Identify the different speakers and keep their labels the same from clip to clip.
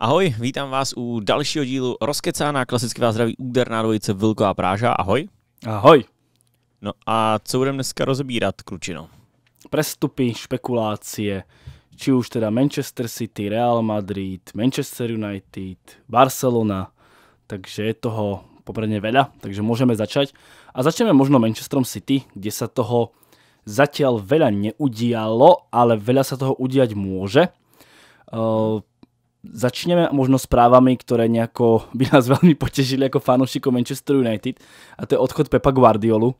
Speaker 1: Ahoj, vítám vás u dalšího dílu Rozkecána, klasicky vás zdraví úderná dvojice Vilko a Práža. Ahoj. Ahoj. No a co budeme dneska rozbírat, Kručino?
Speaker 2: Prestupy, špekulácie, či už teda Manchester City, Real Madrid, Manchester United, Barcelona, takže je toho poprvé veľa, takže můžeme začať. A začneme možno Manchesterom City, kde se toho zatiaľ veľa neudialo, ale veľa se toho udiať může. Eh, Začneme možno správami, ktoré nejako by nás veľmi potešili ako fanúšikov Manchester United a to je odchod Pepa Guardiolu,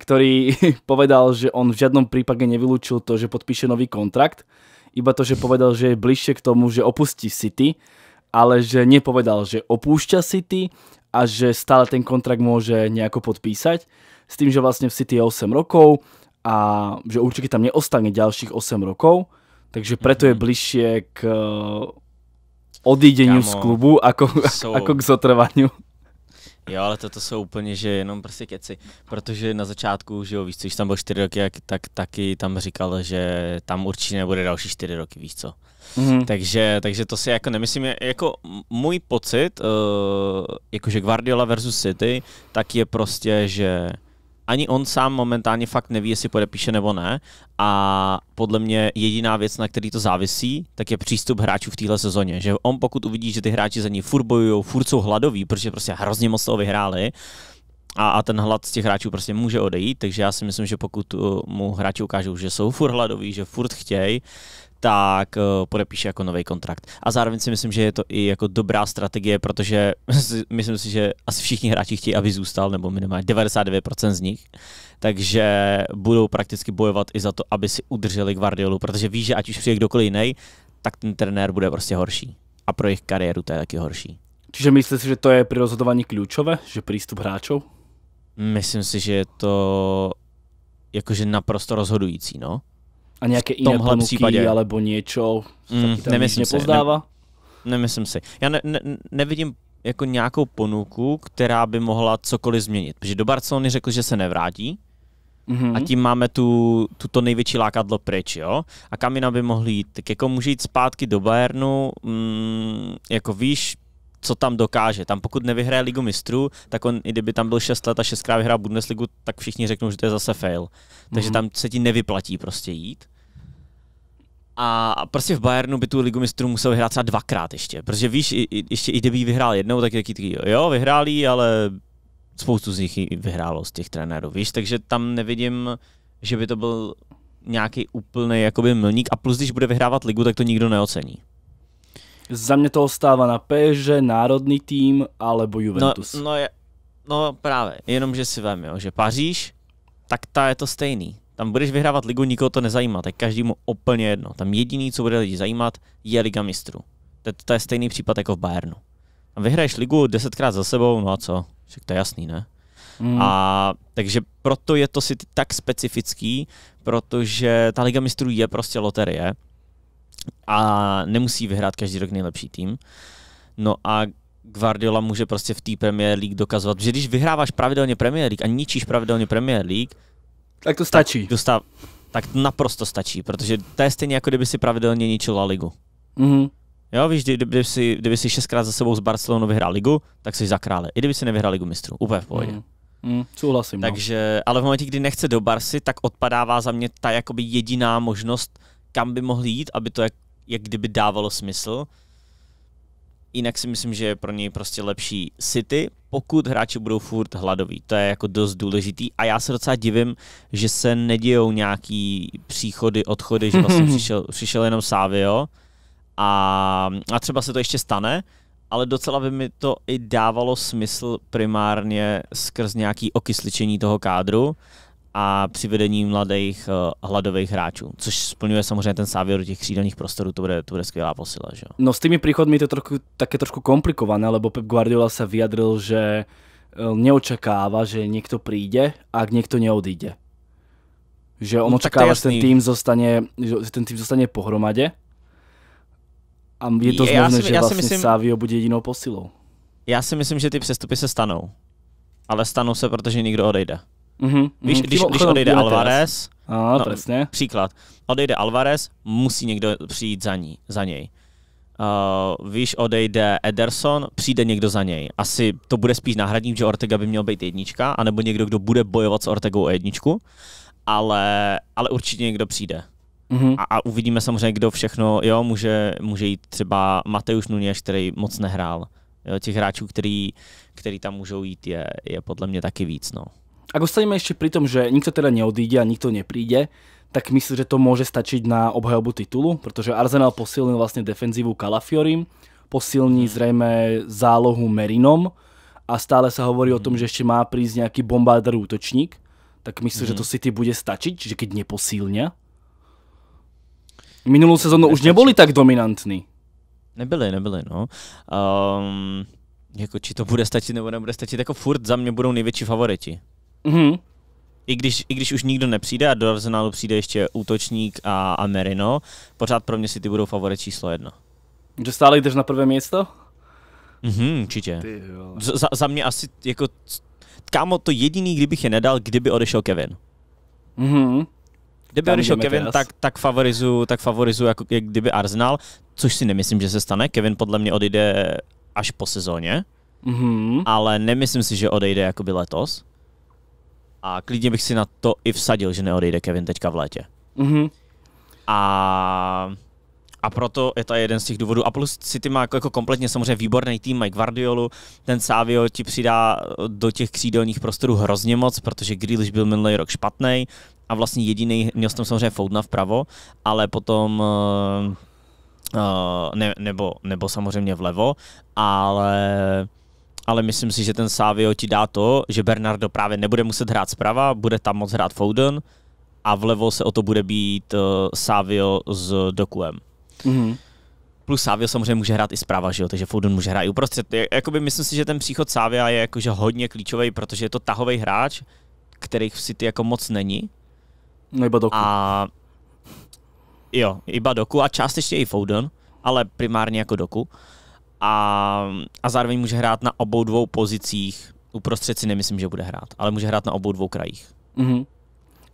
Speaker 2: ktorý povedal, že on v žiadnom prípade nevylúčil to, že podpíše nový kontrakt, iba to, že povedal, že je bližšie k tomu, že opustí City, ale že nepovedal, že opúšťa City a že stále ten kontrakt môže nejako podpísať, s tým, že vlastne v City je 8 rokov a že určite tam neostane ďalších 8 rokov, takže preto je mhm. bližšie k odjídeniu z klubu jako, jsou... jako k zotrvaniu.
Speaker 1: Jo, ale toto jsou úplně, že jenom prostě keci. Protože na začátku, že jo, víš, co, když tam byl čtyři roky, tak, tak taky tam říkal, že tam určitě nebude další čtyři roky, víš co. Mm-hmm. Takže, takže to si jako nemyslím, jako můj pocit, uh, jakože Guardiola versus City, tak je prostě, že ani on sám momentálně fakt neví, jestli podepíše nebo ne. A podle mě jediná věc, na který to závisí, tak je přístup hráčů v téhle sezóně. Že on pokud uvidí, že ty hráči za ní furt bojují, furt jsou hladoví, protože prostě hrozně moc toho vyhráli, a, a ten hlad z těch hráčů prostě může odejít, takže já si myslím, že pokud uh, mu hráči ukážou, že jsou furt hladoví, že furt chtějí, tak eh, podepíše jako nový kontrakt. A zároveň si myslím, že je to i jako dobrá strategie, protože myslím si, že asi všichni hráči chtějí, aby zůstal, nebo minimálně 99% z nich, takže budou prakticky bojovat i za to, aby si udrželi Guardiolu, protože ví, že ať už přijde kdokoliv jiný, tak ten trenér bude prostě horší. A pro jejich kariéru to je taky horší. Čiže myslíš, že to je pri rozhodování klíčové, že přístup hráčů? Myslím si, že je to jakože naprosto rozhodující, no. A nějaké tomhle ponuky případě.
Speaker 2: alebo něco, mm, nemyslím si, nepozdává?
Speaker 1: Ne, nemyslím si. Já ne, ne, nevidím jako nějakou ponuku, která by mohla cokoliv změnit. Protože do Barcelony řekl, že se nevrátí, mm-hmm. a tím máme tu, tuto největší lákadlo pryč, jo? A kam by mohl jít, tak jako může jít zpátky do Bayernu, mm, jako víš, co tam dokáže. Tam pokud nevyhraje Ligu mistrů, tak on, i kdyby tam byl 6 let a 6 krát vyhrál Bundesligu, tak všichni řeknou, že to je zase fail. Takže mm-hmm. tam se ti nevyplatí prostě jít. A prostě v Bayernu by tu ligu mistrů musel vyhrát třeba dvakrát ještě, protože víš, i, i, ještě i kdyby vyhrál jednou, tak je taky taky, jo, vyhráli, ale spoustu z nich i vyhrálo z těch trenérů, víš, takže tam nevidím, že by to byl nějaký úplný jakoby milník a plus, když bude vyhrávat ligu, tak to nikdo neocení.
Speaker 2: Za mě to ostává na PSG, národní tým, alebo Juventus. No,
Speaker 1: no, je, no právě, jenomže si vem, jo, že Paříž, tak ta je to stejný. Tam budeš vyhrávat ligu, nikoho to nezajímá, tak každému úplně jedno. Tam jediný, co bude lidi zajímat, je Liga mistrů. To, to je stejný případ jako v Bayernu. Tam vyhraješ ligu desetkrát za sebou, no a co? Však to je jasný, ne? Mm. A takže proto je to si tak specifický, protože ta Liga mistrů je prostě loterie a nemusí vyhrát každý rok nejlepší tým. No a Guardiola může prostě v té Premier League dokazovat, že když vyhráváš pravidelně Premier League a ničíš pravidelně Premier League, tak to stačí. Tak, dostav, tak to naprosto stačí, protože to je stejně jako kdyby si pravidelně ničil La Ligu. Mm-hmm. Jo, víš, kdyby, kdyby, si, kdyby si šestkrát za sebou s Barcelonu vyhrál ligu, tak jsi za krále. I kdyby si nevyhrál ligu mistrů, úplně v pohodě. Mm. Mm, souhlasím. No. Takže, no. ale v momentě, kdy nechce do Barsy, tak odpadává za mě ta jakoby jediná možnost, kam by mohl jít, aby to jak, jak kdyby dávalo smysl. Jinak si myslím, že je pro něj prostě lepší City, pokud hráči budou furt hladoví. To je jako dost důležitý a já se docela divím, že se nedějou nějaký příchody, odchody, že vlastně přišel, přišel jenom Savio a, a třeba se to ještě stane, ale docela by mi to i dávalo smysl primárně skrz nějaký okysličení toho kádru a přivedení mladých eh, hladových hráčů, což splňuje samozřejmě ten závěr těch křídelních prostorů, to bude, to bude skvělá posila. Že?
Speaker 2: No s tými příchody je to trochu, také trošku komplikované, lebo Pep Guardiola se vyjadril, že eh, neočakáva, že někdo přijde a někdo neodíde. Že on no, očekává, že ten tým zostane, že ten tým zostane pohromadě. A je to zmožné, že vlastně myslím, Savio bude jedinou posilou.
Speaker 1: Já si myslím, že ty přestupy se stanou. Ale stanou se, protože nikdo odejde. Mm-hmm, Víš, když, když odejde Alvarez, a, no, přesně. příklad, odejde Alvarez, musí někdo přijít za, ní, za něj. Uh, víš, odejde Ederson, přijde někdo za něj. Asi to bude spíš náhradník, že Ortega by měl být jednička, anebo někdo, kdo bude bojovat s Ortegou o jedničku, ale, ale určitě někdo přijde. Mm-hmm. A, a uvidíme samozřejmě, kdo všechno, jo, může, může jít třeba Mateuš Nuněš, který moc nehrál. Jo, těch hráčů, který, který tam můžou jít, je, je podle mě taky víc, no.
Speaker 2: Ak ostaneme ešte pri tom, že nikto teda neodíde a nikto nepríde, tak myslím, že to môže stačiť na obhajobu titulu, pretože Arsenal posilnil vlastne defenzívu Calafiorim, posilní hmm. zrejme zálohu Merinom a stále sa hovorí o hmm. tom, že ešte má prísť nejaký bombardér útočník, tak myslím, mm. že to hmm. City bude stačiť, že keď neposílňa.
Speaker 1: Minulou sezónu už neboli tak dominantní. Nebyli, nebyli, no. Um, jako či to bude stačit nebo nebude stačit, jako furt za mě budou největší favoriti. Mm-hmm. I když, I když už nikdo nepřijde a do Arsenalu přijde ještě útočník a, a Merino, pořád pro mě si ty budou favorit číslo jedna. Že stále jdeš na prvé místo? Mhm, určitě. za, za mě asi jako... Kámo, to jediný, kdybych je nedal, kdyby odešel Kevin. Mhm. Kdyby Tam odešel Kevin, tak, tak favorizu, tak favorizu jako jak kdyby Arsenal, což si nemyslím, že se stane. Kevin podle mě odejde až po sezóně, mhm. ale nemyslím si, že odejde jakoby letos. A klidně bych si na to i vsadil, že neodejde Kevin teďka v létě. Mm-hmm. A a proto je to jeden z těch důvodů. A plus City má jako, jako kompletně samozřejmě výborný tým, Mike Guardiolu, ten Savio ti přidá eh, do těch křídelních prostorů hrozně moc, protože Grealish byl minulý rok špatný a vlastně jediný, měl jsem samozřejmě Foudna vpravo, ale potom uh, ne, nebo, nebo samozřejmě vlevo, ale ale myslím si, že ten Savio ti dá to, že Bernardo právě nebude muset hrát zprava, bude tam moc hrát Foden a vlevo se o to bude být uh, Savio s Dokuem. Mm-hmm. Plus Savio samozřejmě může hrát i zprava, že jo? takže Foden může hrát i uprostřed. Jakoby myslím si, že ten příchod Savia je jakože hodně klíčový, protože je to tahový hráč, kterých v City jako moc není. No iba Doku. A jo, iba Doku a částečně i Foden, ale primárně jako Doku. Uh, a, a zároveň může hrát na obou dvou pozicích. Uprostřed si nemyslím, že bude hrát, ale může hrát na obou dvou krajích.
Speaker 2: Mm-hmm.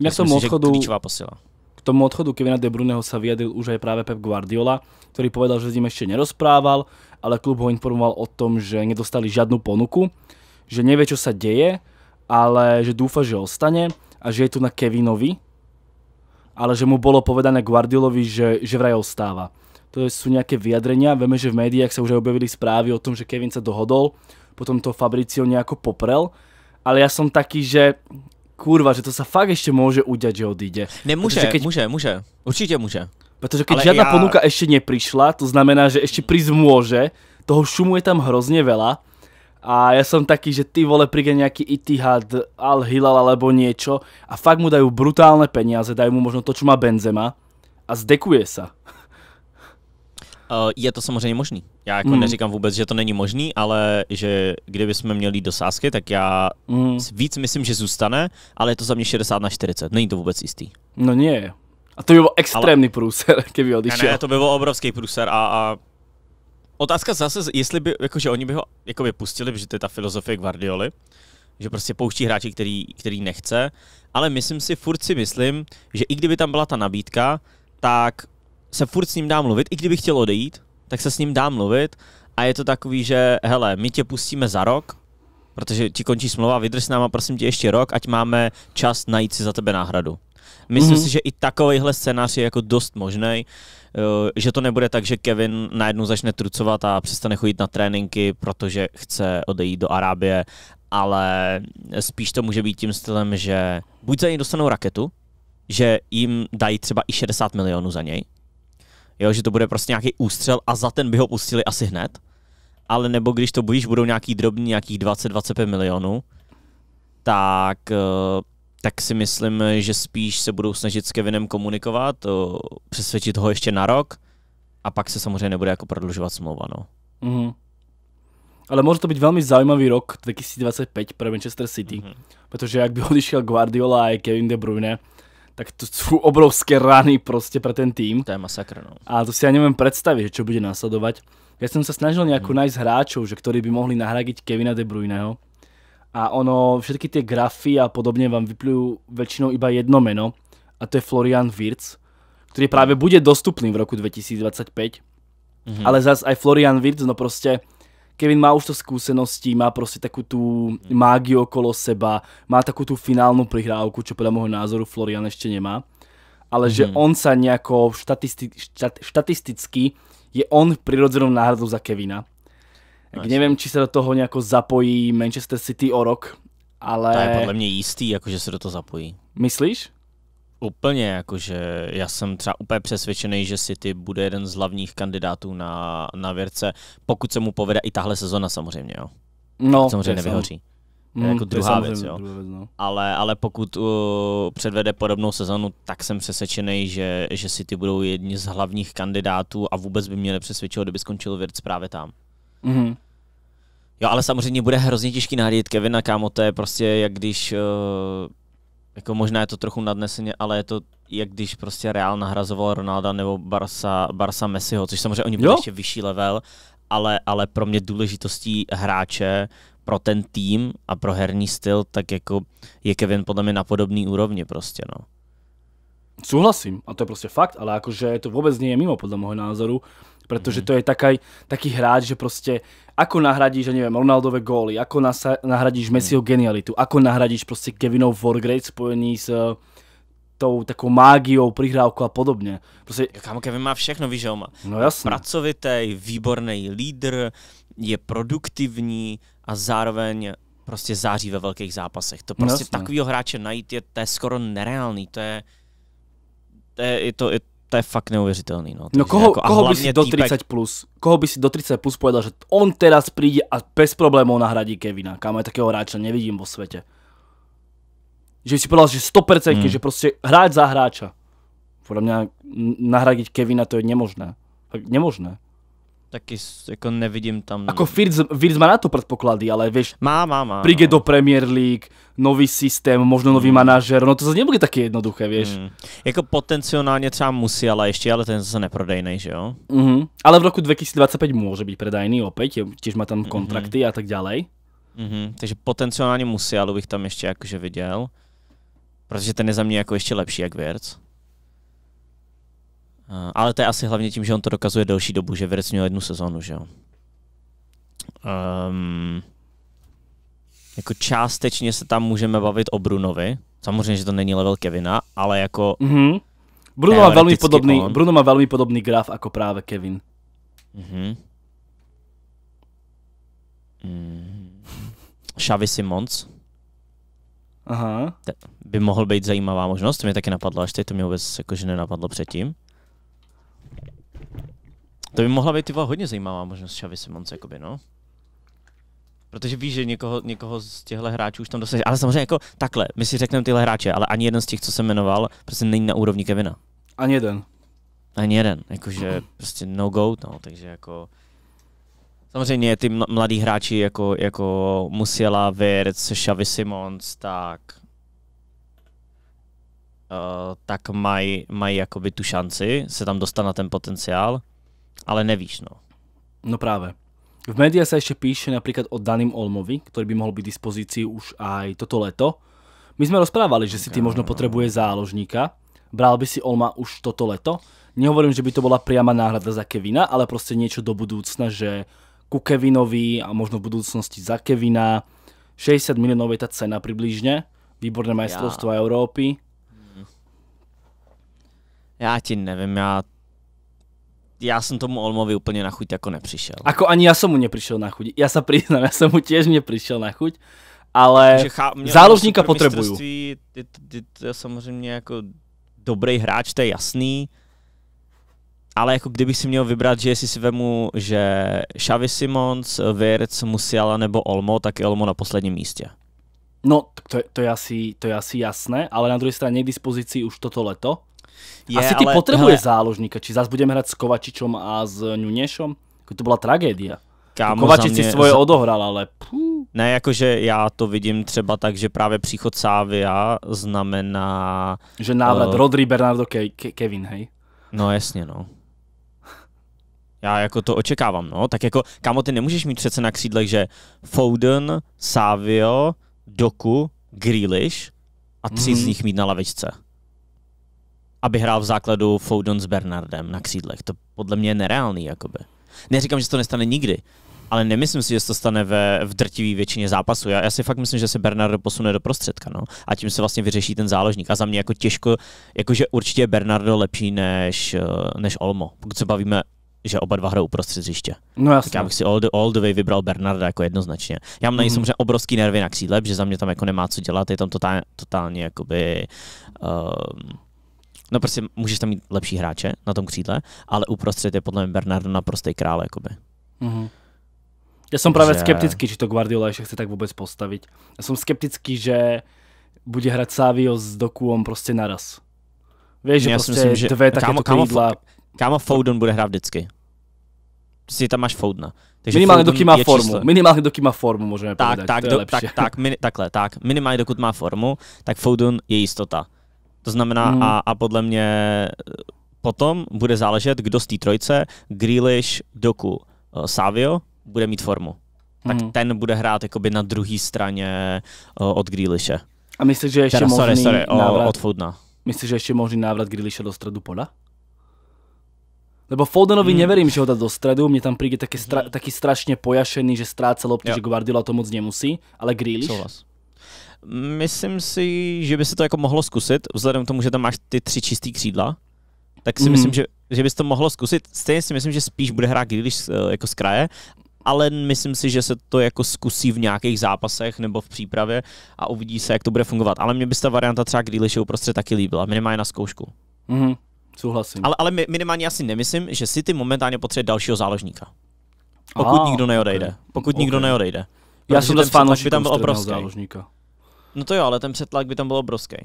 Speaker 2: Já k tomu, odchodu, klíčová posila. k tomu odchodu Kevina De Bruyneho sa vyjadil už aj práve Pep Guardiola, ktorý povedal, že s ním ešte nerozprával, ale klub ho informoval o tom, že nedostali žiadnu ponuku, že nevie, čo sa deje, ale že dúfa, že ostane a že je tu na Kevinovi, ale že mu bolo povedané Guardiolovi, že, že vraj ostáva to sú nejaké vyjadrenia. Veme, že v médiách sa už aj objavili správy o tom, že Kevin sa dohodol, potom to Fabricio nejako poprel, ale ja som taký, že kurva, že to sa fakt ešte môže udiať, že odíde. Nemôže, keď... může, může. Určite může. Protože keď ale žiadna ja... ponuka ešte neprišla, to znamená, že ešte prísť môže, toho šumu je tam hrozně veľa. A ja som taký, že ty vole príde nejaký Itihad, Al Hilal alebo niečo a fakt mu dajú brutálne peniaze, dajú mu možno to, čo má Benzema
Speaker 1: a zdekuje sa. Eh, je to samozřejmě možný. Já jako mm. neříkám vůbec, že to není možný, ale že kdybychom měli do sásky, tak já mm. víc myslím, že zůstane, ale je to za mě 60 na 40. Není to vůbec jistý.
Speaker 2: No nie. A to by byl extrémní ale... průser, kdyby odešel. Ne, ne,
Speaker 1: to by byl obrovský průser a, a Otázka zase, jestli by, jakože oni by ho by pustili, protože to je ta filozofie Guardioli, že prostě pouští hráči, který, který nechce, ale myslím si, furt si myslím, že i kdyby tam byla ta nabídka, tak se furt s ním dá mluvit, i kdyby chtěl odejít, tak se s ním dá mluvit a je to takový, že hele, my tě pustíme za rok, protože ti končí smlouva, vydrž s náma prosím tě ještě rok, ať máme čas najít si za tebe náhradu. Myslím mm-hmm. si, že i takovýhle scénář je jako dost možný, eh, že to nebude tak, že Kevin najednou začne trucovat a přestane chodit na tréninky, protože chce odejít do Arábie, ale spíš to může být tím stylem, že buď za něj dostanou raketu, že jim dají třeba i 60 milionů za něj, jo, že to bude prostě nějaký ústřel a za ten by ho pustili asi hned, ale nebo když to budíš, budou nějaký drobný, nějakých 20-25 milionů, tak, eh, tak si myslím, že spíš se budou snažit s Kevinem komunikovat, eh, přesvědčit ho ještě na rok a pak se samozřejmě nebude jako prodlužovat smlouva, no.
Speaker 2: Mm-hmm. Ale může to být velmi zajímavý rok 2025 pro Manchester City, mm-hmm. protože jak by odišel Guardiola a Kevin De Bruyne, tak to sú obrovské rány prostě pro ten tým. To je masakr, no. A to si ja neviem predstaviť, že čo bude nasledovať. Ja som sa snažil nejakú hmm. nájsť hráčov, že ktorí by mohli nahradiť Kevina De Bruyneho. A ono, všetky tie grafy a podobne vám vyplujú väčšinou iba jedno meno. A to je Florian Wirtz, ktorý práve bude dostupný v roku 2025. Mm-hmm. Ale zas aj Florian Wirtz, no prostě Kevin má už to skúsenosti, má prostě takú tu mágiu okolo seba, má takú tu finálnu prihrávku, čo podľa môjho názoru Florian ešte nemá. Ale že mhm. on sa nejako štatisti štat štatisticky je on prirodzenou náhradou za Kevina. Tak nevím, či se do toho nějak zapojí Manchester City o rok, ale... To je podle
Speaker 1: mě jistý, jako že se do toho zapojí. Myslíš? Úplně, jakože já jsem třeba úplně přesvědčený, že City bude jeden z hlavních kandidátů na, na věrce, pokud se mu povede i tahle sezona samozřejmě, jo. No, samozřejmě nevyhoří. Mm, jako druhá věc, jo. Druhá věc, no. ale, ale pokud uh, předvede podobnou sezonu, tak jsem přesvědčený, že, že City budou jedni z hlavních kandidátů a vůbec by mě nepřesvědčilo, kdyby skončil věc právě tam. Mm-hmm. Jo, ale samozřejmě bude hrozně těžký nahradit Kevina, kámo, to je prostě jak když uh, jako možná je to trochu nadneseně, ale je to jak když prostě Real nahrazoval Ronalda nebo Barsa, Barsa Messiho, což samozřejmě oni byli ještě vyšší level, ale, ale pro mě důležitostí hráče pro ten tým a pro herní styl, tak jako je Kevin podle mě na podobný úrovni prostě, no.
Speaker 2: Súhlasím, a to je prostě fakt, ale akože to vôbec nie je mimo podľa môjho názoru. Pretože mhm. to je takaj, taký hráč, že proste ako nahradíš, ja neviem, Ronaldové góly, ako nasa, nahradíš mhm. Messiho genialitu, ako nahradíš proste Kevinov Wargrade spojený s eh, tou takou mágiou, prihrávkou a podobně.
Speaker 1: Prostě... Kámo, Kevin má všechno, víš, že má no, jasný. pracovitý, výborný lídr, je produktivní a zároveň prostě září ve velkých zápasech. To prostě no, jasný. takovýho hráče najít je, to je skoro nereálný, to je, to je, je to, je, to je fakt neuvěřitelný. No, no koho, jako, koho by si do 30
Speaker 2: plus, koho by si do 30 plus povedal, že on teraz přijde a bez problémů nahradí Kevina. Kámo, je takého hráča nevidím vo světě. Že si povedal, že 100%, hmm. že prostě hráč za hráča. Podle mě nahradit Kevina to je nemožné. Fakt nemožné
Speaker 1: taky jako nevidím tam. Ako Firz, Firz má na to předpoklady, ale víš? má, má, má. Príde
Speaker 2: no. do Premier League, nový systém, možno nový mm. manažer, no to zase nebude taky jednoduché, víš? Mm.
Speaker 1: Jako potenciálně třeba
Speaker 2: musí, ale ještě, ale ten zase neprodejný, že jo? Mm -hmm. Ale v roku 2025 může být prodejný opět,
Speaker 1: těž má tam mhm. kontrakty mm -hmm. a tak dále. Mm -hmm. Takže potenciálně musí, ale bych tam ještě jakože viděl. Protože ten je za mě jako ještě lepší jak Věrc. Eh, ale to je asi hlavně tím, že on to dokazuje delší dobu, že Verec měl jednu sezónu, že jo. Um, jako částečně se tam můžeme bavit o Brunovi. Samozřejmě, že to není level Kevina, ale jako... Mm-hmm. Bruno, má velmi podobný, on. Bruno má velmi podobný graf jako právě Kevin. Mm-hmm. Mm. Xavi Simons. Aha. Te, by mohl být zajímavá možnost, to mě taky napadlo až teď, to mě vůbec jakože nenapadlo předtím. To by mohla být tyvo, hodně zajímavá možnost Xavi Simons, jakoby, no. Protože víš, že někoho, někoho z těchto hráčů už tam dostaneš. Ale samozřejmě jako takhle, my si řekneme tyhle hráče, ale ani jeden z těch, co jsem jmenoval, prostě není na úrovni Kevina. Ani jeden. Ani jeden, jakože prostě no go, no, takže jako... Samozřejmě ty mladí hráči jako, jako Musiela, Wirtz, Xavi Simons, tak... Uh, tak mají maj jakoby tu šanci se tam dostat na ten potenciál ale nevíš, no. No práve.
Speaker 2: V médiách sa ešte píše napríklad o Danim Olmovi, ktorý by mohol byť v dispozícii už aj toto leto. My sme rozprávali, že si ty možno potrebuje záložníka. Bral by si Olma už toto leto? Nehovorím, že by to bola priama náhrada za Kevina, ale proste niečo do budúcna, že ku Kevinovi a možno v budúcnosti za Kevina. 60 miliónov je tá cena približne.
Speaker 1: Výborné majstrovstvo Európy. Mm. Já ti neviem, ja já jsem tomu Olmovi úplně na chuť jako nepřišel.
Speaker 2: Ako ani já jsem mu nepřišel na chuť. Já se přiznám, já jsem mu mě přišel na chuť. Ale chá, záložníka potřebuju.
Speaker 1: Ty, ty, je, je samozřejmě jako dobrý hráč, to je jasný. Ale jako kdybych si měl vybrat, že jestli si vemu, že Xavi Simons, Virc, Musiala nebo Olmo, tak je Olmo na posledním místě. No, to, to,
Speaker 2: je, asi, to je asi jasné, ale na druhé straně k dispozici už toto leto je, Asi ty ale, potrebuješ hele, záložníka, či zase budeme hrať s Kovačičom a s eh, Nunešom? Jako to byla tragédia. Kámo, Kovačič si svoje za...
Speaker 1: odohral, ale... Ne, jakože já to vidím třeba tak, že právě příchod Sávia znamená... Že návrat uh, Rodri,
Speaker 2: Bernardo, Ke- Ke- Kevin, hej?
Speaker 1: No jasně, no. Já jako to očekávám, no. Tak jako, kámo, ty nemůžeš mít přece na křídlech, že Foden, Savio, Doku, Grealish a tři mm. z mhm. nich mít na lavičce aby hrál v základu Foudon s Bernardem na křídlech. To podle mě je nereálný. Jakoby. Neříkám, že se to nestane nikdy, ale nemyslím si, že se to stane ve, v drtivé většině zápasů. Já, já si fakt myslím, že se Bernardo posune do prostředka no? a tím se vlastně vyřeší ten záložník. A za mě jako těžko, jakože určitě je Bernardo lepší než, eh, než Olmo, pokud se bavíme že oba dva hrajou uprostřed hřiště. No jasně. Tak já bych si all the, all the way vybral Bernarda jako jednoznačně. Já mám na něj mm. samozřejmě obrovský nervy na křídle, že za mě tam jako nemá co dělat, je tam totálně, totálně jakoby, um, No prostě můžeš tam mít lepší hráče na tom křídle, ale uprostřed je podle mě Bernardo naprostý král, jakoby.
Speaker 2: Mm-hmm. Já jsem právě že... skeptický, či to Guardiola ještě chce tak vůbec postavit. Já jsem skeptický, že bude hrát Savio s Dokuom prostě naraz. Víš, že Já prostě myslím, že dvě také kámo, kámo, krídla...
Speaker 1: kámo Foden bude hrát vždycky. Si tam máš Foudna. Takže minimálně dokud má formu. Číslo. Minimálně dokud má formu, můžeme tak, povedať. Tak, do, tak, tak, min, takhle, tak. Minimálně dokud má formu, tak Foden je jistota. To znamená, mm. a, a podle mě eh, potom bude záležet, kdo z té trojce, Grealish, Doku, eh, Savio, bude mít formu. Tak mm. ten bude hrát jakoby na druhé straně eh, od Grealishe. A myslíš, že ještě možný sorry, sorry, o, návrat, od Fodena.
Speaker 2: Myslíš, že ještě možný návrat Grealisha do středu pola? Lebo Foldenovi mm. neverím, že ho dá do stredu, mne tam príde taky stra- hmm. taký strašne pojašený, že stráca lopty, že Guardiola to moc nemusí, ale Grealish. Souhlas.
Speaker 1: Myslím si, že by se to jako mohlo zkusit, vzhledem k tomu, že tam máš ty tři čistý křídla, tak si mm. myslím, že, že bys to mohlo zkusit. Stejně si myslím, že spíš bude hrát Grealish eh, jako z kraje, ale myslím si, že se to jako zkusí v nějakých zápasech nebo v přípravě a uvidí se, jak to bude fungovat. Ale mě by ta varianta třeba Grealish uprostřed taky líbila, minimálně na zkoušku. Mm, souhlasím. Ale, ale minimálně asi nemyslím, že si ty momentálně potřebuje dalšího záložníka. Pokud ah, nikdo neodejde. Okay. Pokud okay. neodejde. Já jsem dost fanoušek tam byl obrovský. záložníka. No to jo, ale ten přetlak by tam byl obrovský.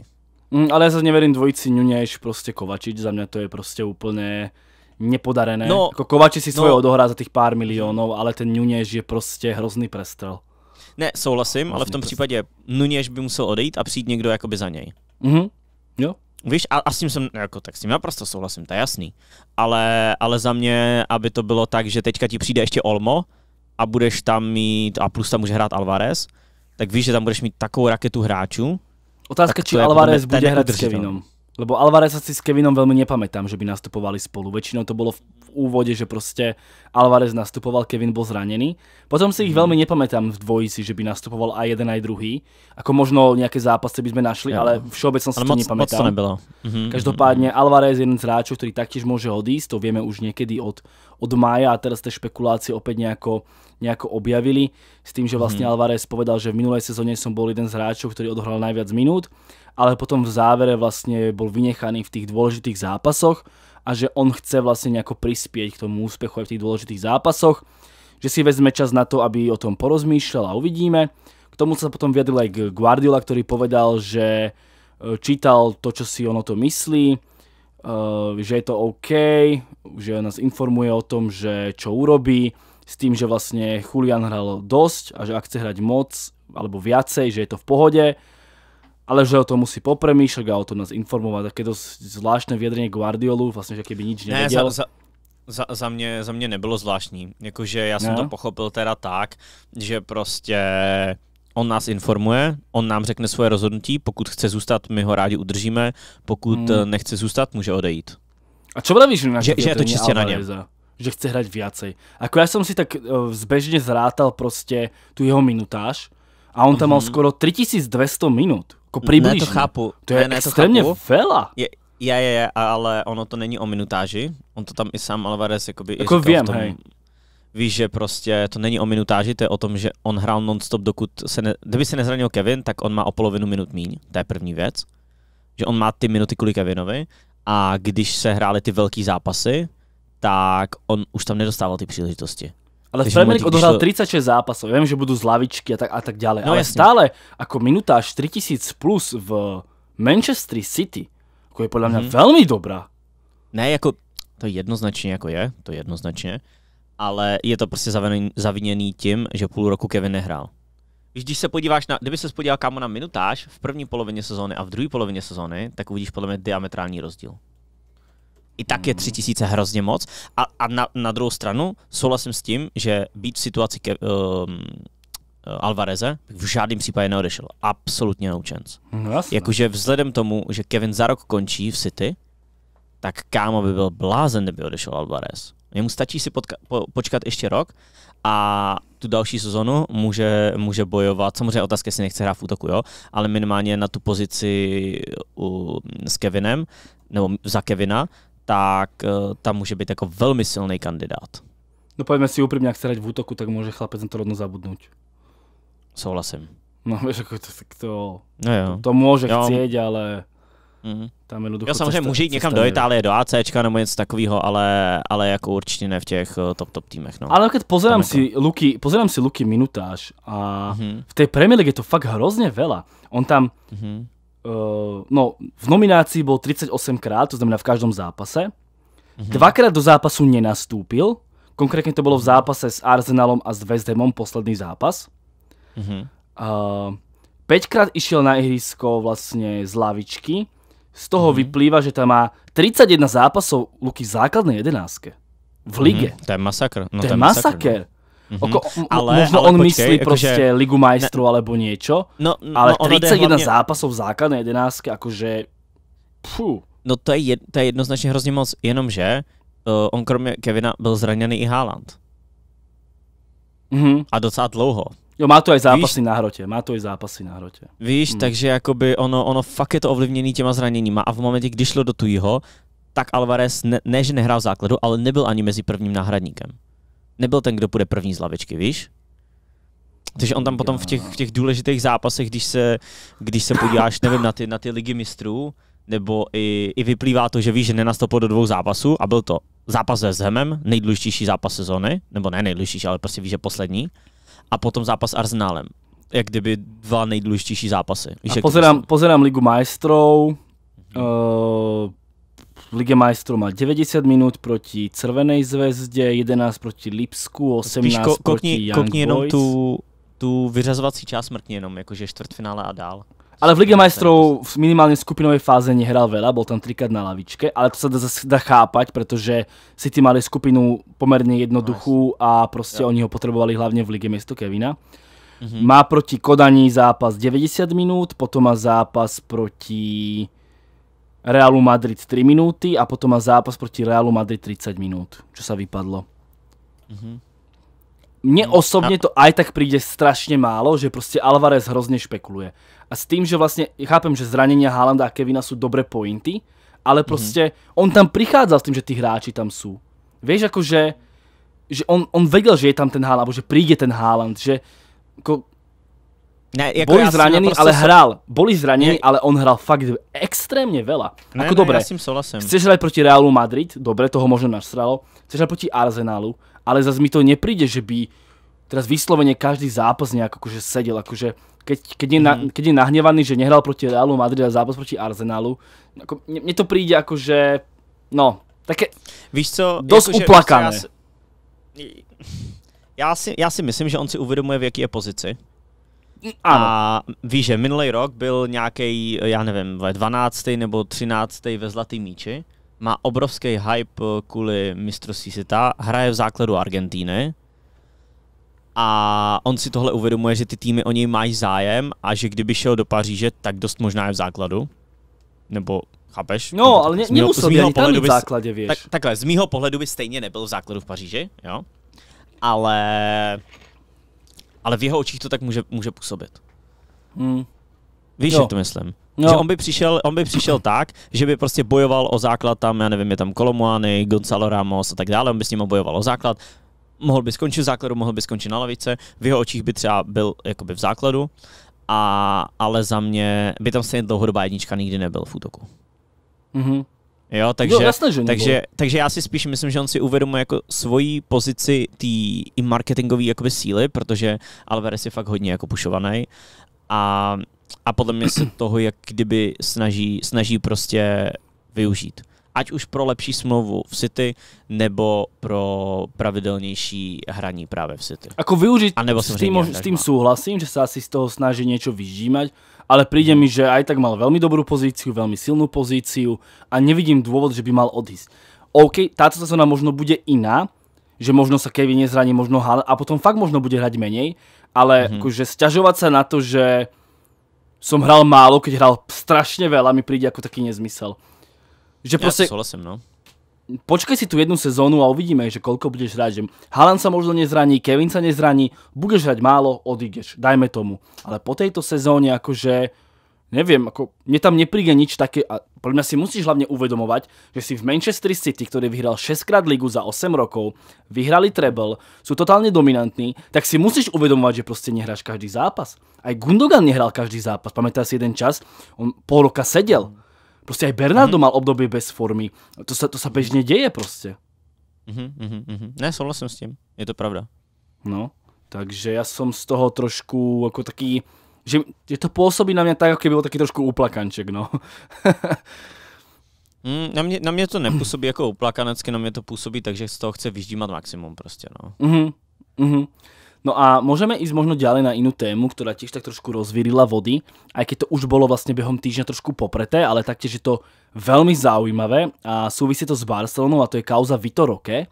Speaker 2: Mm, ale já zase neverím dvojici Nuněš, prostě Kovačič, za mě to je prostě úplně nepodarené. No, jako Kovačič si no. svoje no, odohrá za těch pár milionů, ale ten Nuněš je prostě hrozný prestrel.
Speaker 1: Ne, souhlasím, hrozný ale v tom prestel. případě Nuněš by musel odejít a přijít někdo jakoby za něj. Mhm, jo. Víš, a, a s tím jsem, jako, tak s tím naprosto souhlasím, to je jasný. Ale, ale za mě, aby to bylo tak, že teďka ti přijde ještě Olmo a budeš tam mít, a plus tam může hrát Alvarez, tak víš, že tam budeš mít takovou raketu hráčů. Otázka, či jako Alvarez bude hrát s Kevinom.
Speaker 2: Lebo Alvarez asi s Kevinom velmi nepamätám, že by nastupovali spolu. Většinou to bylo úvode, že proste Alvarez nastupoval, Kevin bol zranený. Potom si ich mhm. veľmi nepamätám v dvojici, že by nastupoval aj jeden, aj druhý. Ako možno nejaké zápasy by sme našli, ale všeobecne si to nepamätám. Moc to nebylo. Mhm, mhm, Každopádne Alvarez je jeden z hráčov, ktorý taktiež môže odísť, to vieme už niekedy od, od mája a teraz tie špekulácie opäť nejako, nejako objavili s tým, že vlastne mhm. Vlastně Alvarez povedal, že v minulej sezóne som bol jeden z hráčov, ktorý odohral najviac minút, ale potom v závere vlastne bol vynechaný v tých dôležitých zápasoch a že on chce vlastne nejako prispieť k tomu úspechu aj v tých dôležitých zápasoch, že si vezme čas na to, aby o tom porozmýšľal a uvidíme. K tomu sa potom vyjadril aj Guardiola, ktorý povedal, že eh, čítal to, čo si on o to myslí, eh, že je to OK, že nás informuje o tom, že čo urobí, s tým, že vlastne Julian hral dosť a že ak chce hrať moc alebo viacej, že je to v pohode ale že o tom musí popremýšľať a o tom nás informovať. Také dosť zvláštne vyjadrenie Guardiolu, vlastně, že
Speaker 1: keby nič nevedel. Ne, za, za, za, za, mě, za mě nebylo zvláštní. Jakože já jsem no. to pochopil teda tak, že prostě on nás informuje, on nám řekne svoje rozhodnutí, pokud chce zůstat, my ho rádi udržíme, pokud hmm. nechce zůstat, může odejít. A co vravíš, na že, že je to čistě na něm?
Speaker 2: Že chce hrát viacej. A jako já jsem si tak eh, zbežně zrátal prostě tu jeho minutáž a on tam mm -hmm. mal mhm. skoro 3200 minut. Jako Ne, to chápu. To je ne, ne, extrémně to
Speaker 1: vela. Je, je, je, je, ale ono to není o minutáži. On to tam i sám Alvarez jakoby jako i vím, tom, hej. Víš, že prostě to není o minutáži, to je o tom, že on hrál nonstop, dokud se ne, kdyby se nezranil Kevin, tak on má o polovinu minut míň. To je první věc. Že on má ty minuty kvůli Kevinovi. A když se hrály ty velký zápasy, tak on už tam nedostával ty příležitosti. Ale v Premier League odohral to...
Speaker 2: 36 zápasov. viem, že budú z lavičky a tak, a tak ďalej. No, ale jasne. stále ako minutáž 3000
Speaker 1: plus v Manchester City, ako je podľa mňa mm. veľmi dobrá. Ne, ako to jednoznačně jako je, to jednoznačně, ale je to prostě zaviněný, zaviněný tím, že půl roku Kevin nehrál. Když se podíváš na, kdyby se podíval kámo na minutáž v první polovině sezóny a v druhé polovině sezóny, tak uvidíš podle mě diametrální rozdíl. I tak je tři tisíce hrozně moc. A, a na, na druhou stranu souhlasím s tím, že být v situaci ke, um, Alvareze v žádném případě neodešel. Absolutně no chance. No, Jakože vzhledem tomu, že Kevin za rok končí v City, tak kámo by byl blázen, kdyby odešel Alvarez. Jemu stačí si potka- po- počkat ještě rok a tu další sezonu může, může bojovat. Samozřejmě otázka, jestli nechce hrát v útoku, jo, ale minimálně na tu pozici u, s Kevinem, nebo za Kevina, tak eh, tam může být jako velmi silný kandidát.
Speaker 2: No pojďme si upřímně, jak se hrať v útoku, tak může
Speaker 1: chlapec na to rovno zabudnout. Souhlasím. No
Speaker 2: víš, jako to, tak to,
Speaker 1: no jo. to, to může jo. chcieť,
Speaker 2: ale mm-hmm. tam jednoducho... Jo, samozřejmě cesta, může jít někam do
Speaker 1: Itálie, do AC nebo něco takového, ale, ale jako určitě ne v těch eh, top top týmech. No.
Speaker 2: Ale když pozerám, jako... si Luky, pozerám si Luky minutáž a mm-hmm. v té Premier League je to fakt hrozně vela. On tam... Mm-hmm Eh, no, v nominácii bol 38 krát, to znamená v každom zápase. Mhm. Dvakrát do zápasu nenastúpil, konkrétne to bolo v zápase s Arsenalom a s West Hamom, posledný zápas. Mhm. Uh, eh, 5 krát išiel na ihrisko vlastne z lavičky, z toho mhm. vyplýva, že tam má 31 zápasov Luky v základnej jedenáske. V lige. Mm-hmm. to je masakr. No, to je masakr. masakr. No. Mm-hmm. Jako, Oko, ale, možno ale on počkej, myslí akože... proste Ligu majstru ne...
Speaker 1: alebo niečo, no, no, ale no, 31 hlavne... zápasov
Speaker 2: v základnej jedenáctke, akože... Pfú.
Speaker 1: No to je, jed, to je jednoznačně hrozně moc, jenomže uh, on kromě Kevina byl zraněný i Haaland. Mm-hmm. A docela dlouho. Jo, má to i zápasy
Speaker 2: Víš? na hrotě, má to i zápasy na hrotě.
Speaker 1: Víš, mm. takže jakoby ono, ono fakt je to ovlivněný těma zraněníma a v momentě, kdy šlo do tujího, tak Alvarez ne, ne že nehrál v základu, ale nebyl ani mezi prvním náhradníkem nebyl ten, kdo půjde první z lavičky, víš? Takže on tam potom v těch, v těch důležitých zápasech, když se, když se podíváš, nevím, na ty, na ty ligy mistrů, nebo i, i vyplývá to, že víš, že nenastoupil do dvou zápasů a byl to zápas s Zemem nejdůležitější zápas sezóny, nebo ne nejdůležitější, ale prostě víš, že poslední, a potom zápas s Arsenálem. Jak kdyby dva nejdůležitější zápasy. Víš, a pozerám,
Speaker 2: pozerám Ligu majstrov, uh, mhm. eh, v Lige majstrov má 90 minút proti Crvenej zvezde, 11 proti Lipsku, 18 Spíš ko- kokni, proti Young kokni jenom Boys. tu,
Speaker 1: tu vyřazovací část smrtně jenom, jakože čtvrtfinále a dál. Ale v Lige majstrov
Speaker 2: v minimálne skupinovej fáze nehral veľa, bol tam trikrát na lavičke, ale to sa dá, dá chápať, pretože City mali skupinu pomerne jednoduchú a proste jo. oni ho potrebovali hlavne v Lige mesto Kevina. Mm-hmm. Má proti Kodaní zápas 90 minút, potom má zápas proti Realu Madrid 3 minúty a potom má zápas proti Realu Madrid 30 minút, čo sa vypadlo. Mm-hmm. Mne osobne to aj tak príde strašne málo, že proste Alvarez hrozne špekuluje. A s tým, že vlastne, chápem, že zranenia Haalanda a Kevina sú dobré pointy, ale mhm. proste mm-hmm. on tam prichádzal s tým, že tí hráči tam sú. Vieš, akože že on, on vedel, že je tam ten Haaland, že príde ten Haaland, že ako, ne, jako boli zranený, ale so... hrál. Boli zranený, ne... ale on hral fakt extrémne veľa. Ne, Ako ne, dobre, ja s Chceš hrať proti Realu Madrid, dobre, toho možno nasralo. Chceš hrať proti Arsenalu, ale zase mi to nepríde, že by teraz vyslovene každý zápas nejak akože sedel, akože keď, keď, je, mm. na, mhm. keď je nahnevaný, že nehral proti Realu Madrid a zápas proti Arsenalu, ako, mne, mne to príde akože, no, také
Speaker 1: Víš co, dosť jako, uplakané. Že, já si, já si myslím, že on si uvědomuje, v jaký je pozici a víš, že minulý rok byl nějaký, já nevím, 12. nebo 13. ve Zlatý míči. Má obrovský hype kvůli mistrovství světa, hraje v základu Argentíny. A on si tohle uvědomuje, že ty týmy o něj mají zájem a že kdyby šel do Paříže, tak dost možná je v základu. Nebo chápeš? No, to, ale ne, mýho, nemusel by ani tam v základě, víš. Tak, takhle, z mýho pohledu by stejně nebyl v základu v Paříži, jo? Ale ale v jeho očích to tak může, může působit. Hmm. Víš, jak to myslím? Že on by, přišel, on by přišel tak, že by prostě bojoval o základ tam, já nevím, je tam Kolomuany, Gonzalo Ramos a tak dále, on by s ním bojoval o základ, mohl by skončit v základu, mohl by skončit na lavice, v jeho očích by třeba byl jakoby v základu, a, ale za mě by tam stejně dlouhodobá jednička nikdy nebyl v útoku. Mm-hmm. Jo, no, takže, jo, že takže, takže já si spíš myslím, že on si uvědomuje jako svoji pozici tý i marketingový jakoby síly, protože Alvarez je fakt hodně jako pušovaný a, a podle mě se toho jak kdyby snaží, snaží prostě využít. Ať už pro lepší smlouvu v City, nebo pro pravidelnější hraní právě v City.
Speaker 2: Ako využít, a nebo s, tím, s tím souhlasím, že se asi z toho snaží něco vyžímať, ale príde mi, že aj tak mal veľmi dobrú pozíciu, veľmi silnú pozíciu a nevidím dôvod, že by mal odísť. OK, táto sezóna možno bude iná, že možno sa Kevin nezraní, možno Haaland a potom fakt možno bude hrať menej, ale mm-hmm. akože sťažovať sa na to, že som hral málo, keď hral strašne veľa, mi príde ako taký nezmysel.
Speaker 1: Že proste, ja to prostě- souhlasím, no
Speaker 2: počkaj si tu jednu sezónu a uvidíme, že koľko budeš hrať. Že Haaland sa možno nezraní, Kevin sa nezraní, budeš hrať málo, odídeš, dajme tomu. Ale po tejto sezóne akože neviem, ako mne tam nepríde nič také a pre mňa si musíš hlavne uvedomovať, že si v Manchester City, ktorý vyhral 6 krát ligu za 8 rokov, vyhrali treble, sú totálne dominantní, tak si musíš uvedomovať, že proste nehráš každý zápas. Aj Gundogan nehral každý zápas. Pamätáš si jeden čas? On pol roka sedel. Prostě aj Bernardo mm-hmm. mal období bez formy. To se, to se bežně děje prostě.
Speaker 1: Mm-hmm, mhm, mm-hmm. Ne, souhlasím s tím. Je to pravda. No,
Speaker 2: takže já jsem z toho trošku jako taký, že, je to působí na mě tak, jako byl taky trošku
Speaker 1: uplakanček, no. Mm, na, mě, na mě to nepůsobí jako uplakanecky, na mě to působí takže z toho chce vyždímat maximum prostě, no. mm hmm No
Speaker 2: a môžeme ísť možno ďalej na inú tému, ktorá tiež tak trošku rozvírila vody, aj keď to už bolo vlastne behom týždňa trošku popreté, ale taktiež je to veľmi zaujímavé a súvisí to s Barcelonou a to je kauza Roque,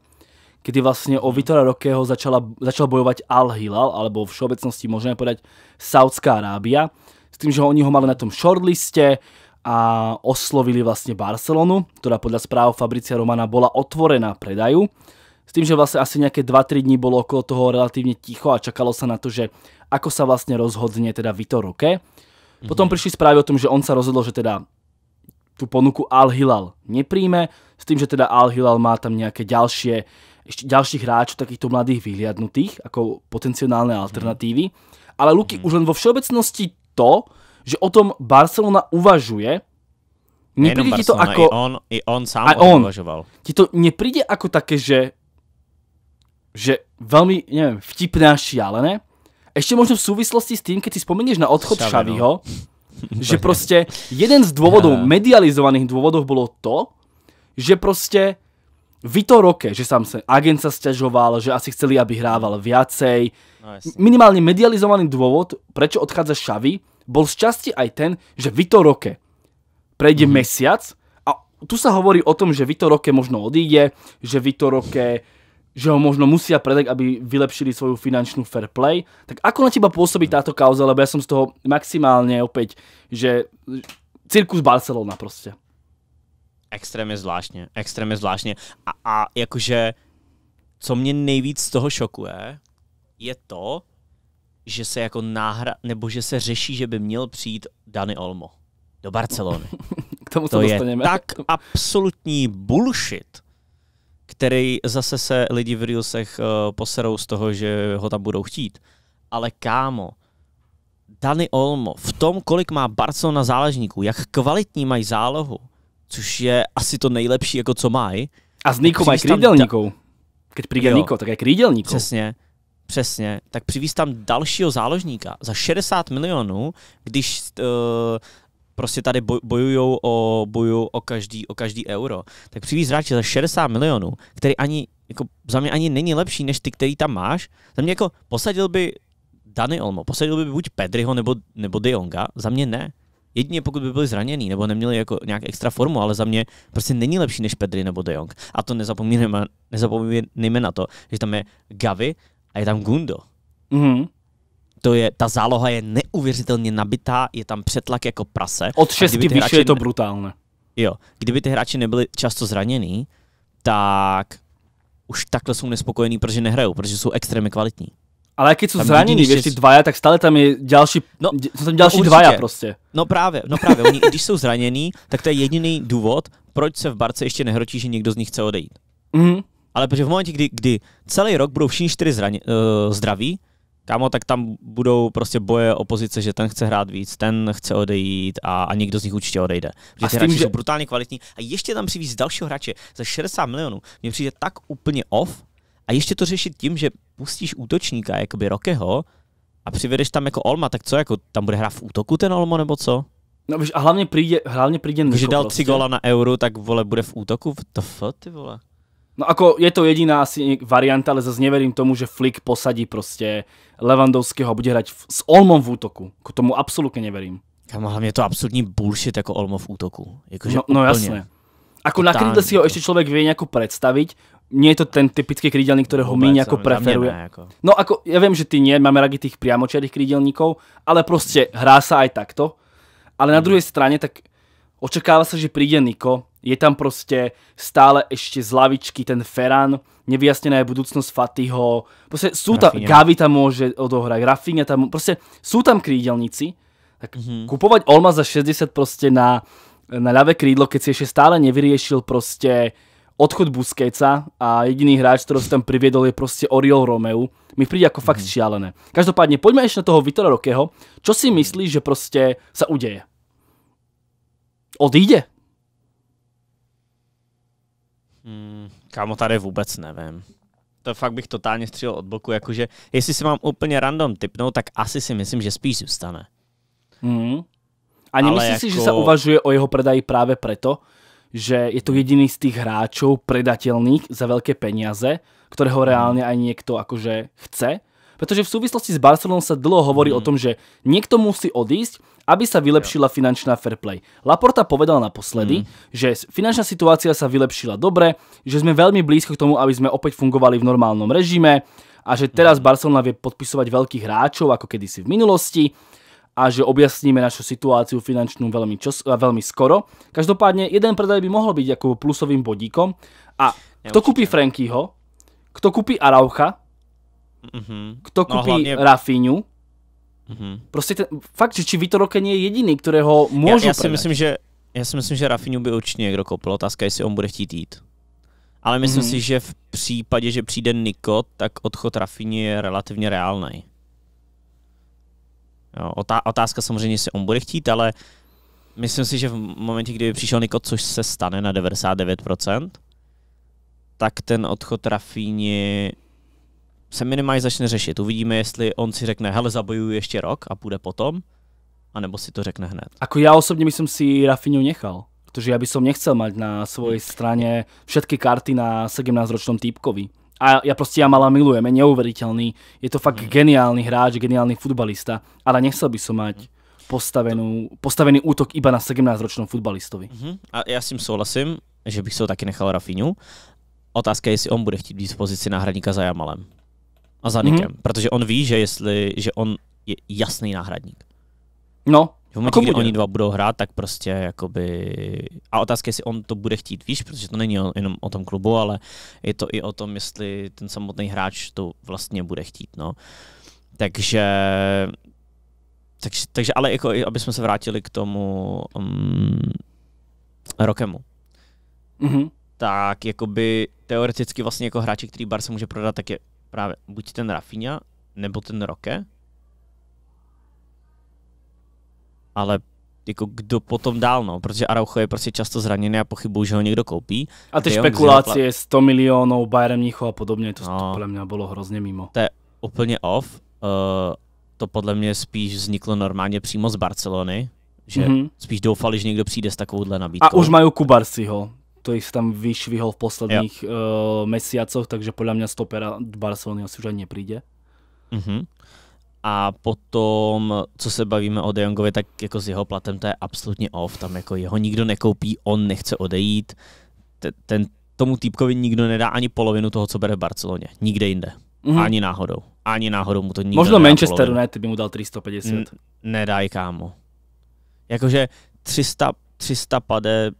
Speaker 2: kedy vlastne o Vitora Rokeho začala, začal bojovať Al-Hilal, alebo v všeobecnosti môžeme povedať Saudská Arábia, s tým, že oni ho mali na tom shortliste a oslovili vlastne Barcelonu, ktorá podľa správ Fabricia Romana bola otvorená predaju s tým, že vlastne asi nejaké 2-3 dní bolo okolo toho relatívne ticho a čakalo sa na to, že ako sa vlastne rozhodne teda Vitor Roque. Mhm. Potom prišli správy o tom, že on sa rozhodol, že teda tú ponuku Al-Hilal nepríjme, s tým, že teda Al-Hilal má tam nejaké ďalšie, ešte ďalších hráčov, takýchto mladých vyhliadnutých, ako potenciálne mhm. alternatívy. Ale Luky, mhm. už len vo všeobecnosti to, že o tom Barcelona uvažuje,
Speaker 1: nepríde ti to ako... I on,
Speaker 2: i sám uvažoval. Ti to nepríde ako také, že že velmi, neviem, vtipné a šialené. Ešte možno v súvislosti s tým, keď si spomenieš na odchod no. Šaviho, že proste jeden z dôvodov, medializovaných dôvodov bolo to, že proste Vito Roke, že sám se, agent sa sťažoval, že asi chceli, aby hrával viacej. No, jasný. Minimálne medializovaný dôvod, prečo odchádza Šavi, bol časti aj ten, že Vito Roke prejde mm -hmm. mesiac a tu sa hovorí o tom, že Vito Roke možno odíde, že Vito Roke že ho možno musia predať, aby vylepšili svoju finančnú fair play. Tak ako na teba pôsobí táto kauza, lebo ja som z toho maximálne opäť, že
Speaker 1: cirkus Barcelona prostě. Extrémne zvláštně, extrémne zvláštně. A, a jakože, co mne nejvíc z toho šokuje, je to, že se jako náhra, nebo že se řeší, že by měl přijít Dani Olmo do Barcelony. K tomu to to dostaneme. je tak absolutní bullshit který zase se lidi v Reelsech uh, poserou z toho, že ho tam budou chtít. Ale kámo, Dani Olmo, v tom, kolik má Barcelona záležníků, jak kvalitní mají zálohu, což je asi to nejlepší, jako co mají. A s Nikou mají krídelníkou.
Speaker 2: Keď príde Niko,
Speaker 1: tak je krydelníkou. Přesně, přesně. Tak přivíz tam dalšího záložníka za 60 milionů, když uh, prostě tady bojují o, bojujou o, každý, o každý euro, tak přivíz hráče za 60 milionů, který ani, jako za mě ani není lepší než ty, který tam máš. Za mě jako posadil by Dany Olmo, posadil by buď Pedriho nebo, nebo De Jonga, za mě ne. Jedině pokud by byli zraněný nebo neměli jako nějak extra formu, ale za mě prostě není lepší než Pedri nebo De Jong. A to nezapomínejme, nezapomínejme na to, že tam je Gavi a je tam Gundo. Mm-hmm to je, ta záloha je neuvěřitelně nabitá, je tam přetlak jako prase. Od šesti výše je to brutálne. Jo, kdyby ty hráči nebyli často zranění, tak už takhle jsou nespokojení, protože nehrajou, protože jsou extrémně kvalitní. Ale jak jsou zranění, když ty dvaja, tak stále tam je další, no, jsou tam další no, určitě. dvaja prostě. No právě, no právě, oni když jsou zranění, tak to je jediný důvod, proč se v Barce ještě nehrotí, že někdo z nich chce odejít. Mm-hmm. Ale protože v momentě, kdy, kdy celý rok budou všichni čtyři zraně, uh, zdraví, kámo, tak tam budou prostě boje opozice, že ten chce hrát víc, ten chce odejít a, a někdo z nich určitě odejde. Protože a ty hráči že... jsou brutálně kvalitní a ještě tam přivíz dalšího hráče za 60 milionů. Mně přijde tak úplně off a ještě to řešit tím, že pustíš útočníka, jakoby Rokeho, a přivedeš tam jako Olma, tak co, jako tam bude hrát v útoku ten Olmo, nebo co? No
Speaker 2: a hlavně přijde, hlavně přijde
Speaker 1: Když dal tři prostě. gola na euro, tak vole, bude v útoku? To f, ty vole.
Speaker 2: No ako je to jediná asi varianta, ale zase neverím tomu, že Flick posadí prostě Levandovského a bude hrať s Olmom v útoku. K tomu absolutně neverím. mám hlavne to absolutní
Speaker 1: bullshit jako Olmo v útoku. Jako, no, no jasné. Ako na krídle si
Speaker 2: ho ještě člověk vie nejako predstaviť, nie je to ten typický krídelník, ktorého my nejako preferuje. Ne, ako. No ako, ja viem, že ty nie, máme radi tých priamočiarých krídelníkov, ale prostě hrá sa aj takto. Ale na mhm. druhej strane, tak Očakáva sa, že príde Niko, je tam proste stále ešte z lavičky ten Ferran, nevyjasnená je budúcnosť Fatiho, proste sú tam, Gavi tam môže odohrať, Rafinha tam, proste sú tam krídelníci, tak mm-hmm. kupovať Olma za 60 proste na, na ľavé krídlo, keď si ešte stále nevyriešil proste odchod Busqueca a jediný hráč, ktorý si tam priviedol je proste Oriol Romeu, mi príde ako mm-hmm. fakt mhm. šialené. Každopádne, poďme ešte na toho Vitora Rokeho. Čo si myslíš, že proste sa udeje?
Speaker 1: Odíde? Hmm, kámo, tady vůbec nevím. To fakt bych totálně střílel od boku, jakože jestli si mám úplně random typnout, tak asi si myslím, že spíš zůstane. Hmm. A nemyslíš jako... si,
Speaker 2: že jako- se uvažuje o jeho predaji právě proto, že je to jediný z těch hráčů predatelných za velké peniaze, kterého reálně ani někdo jakože chce Pretože v súvislosti s Barcelonou sa dlho hovorí mm. o hmm. tom, že niekto musí odísť, aby sa vylepšila finančná fair play. Laporta povedal naposledy, mm. že finančná situácia sa vylepšila dobre, že sme veľmi blízko k tomu, aby sme opäť fungovali v normálnom režime a že teraz hmm. Barcelona vie podpisovať veľkých hráčov ako kedysi v minulosti a že objasníme našu situáciu finančnú veľmi, čos, veľmi skoro. Každopádne jeden predaj by mohol byť ako plusovým bodíkom a kto kúpi Frankyho, kto kúpi Araucha, Mm-hmm. Kto no, kúpi hlavne...
Speaker 1: Rafinhu, mm-hmm.
Speaker 2: prostě ten, fakt, že či Vitor nie je jediný, kterého môžu já, ja si myslím, že
Speaker 1: já si myslím, že Rafinu by určitě někdo koupil, otázka jestli on bude chtít jít. Ale myslím mm-hmm. si, že v případě, že přijde Niko, tak odchod Rafini je relativně reálný. Jo, otá- otázka samozřejmě, jestli on bude chtít, ale myslím si, že v momentě, kdy přišel Niko, což se stane na 99%, tak ten odchod Rafíni se minimálně začne řešit. Uvidíme, jestli on si řekne, hele, zabojuju ještě rok a půjde potom, anebo si to řekne hned.
Speaker 2: Ako já osobně bych si Rafinu nechal, protože já bych som nechcel mať na svojej straně všetky karty na 17-ročnom týpkovi. A ja já prostě Jamala milujem, je neuveriteľný. Je to fakt mm. geniálny hráč, geniálny futbalista, ale nechcel by som mať hmm. postavenú, postavený útok iba na 17-ročnom futbalistovi. -hmm.
Speaker 1: A já s tím souhlasím, že bych se ho taky nechal Rafinu. Otázka je, jestli on bude chtít být v pozici náhradníka za Jamalem a za Nikem, mm-hmm. protože on ví, že jestli, že on je jasný náhradník. No, v momentě, jako kdy oni dva budou hrát, tak prostě jakoby... A otázka je, jestli on to bude chtít, víš, protože to není jenom o tom klubu, ale je to i o tom, jestli ten samotný hráč to vlastně bude chtít, no. Takže... Takže, takže ale jako, aby jsme se vrátili k tomu um, Rokemu. Mm-hmm. Tak jakoby teoreticky vlastně jako hráči, který Barca může prodat, tak je právě buď ten Rafinha, nebo ten Roke. Ale jako kdo potom dál, no, protože Araujo je prostě často zraněný a pochybuju, že ho někdo koupí. A ty spekulace pla...
Speaker 2: 100 milionů, Bayern Mnichu a podobně, to, no, to podle mě bylo hrozně mimo.
Speaker 1: To je úplně off. Uh, to podle mě spíš vzniklo normálně přímo z Barcelony, že mm-hmm. spíš doufali, že někdo přijde s takovouhle nabídkou. A už
Speaker 2: mají Kubarsiho, ktorých sa tam vyšvihol v posledných ja. uh, eh, mesiacoch, takže podľa mňa stopera Barcelony asi už ani nepríde.
Speaker 1: Uh mhm. -huh. A potom, co se bavíme o De Jongovi, tak jako s jeho platem to je absolutně off, tam jako jeho nikdo nekoupí, on nechce odejít, ten, ten, tomu týpkovi nikdo nedá ani polovinu toho, co bere v Barceloně, nikde jinde. Mm-hmm. Ani náhodou. Ani náhodou mu to nikdo Možno Manchester ty by mu dal 350. N- nedaj, kámo. Jakože 300, 300 pade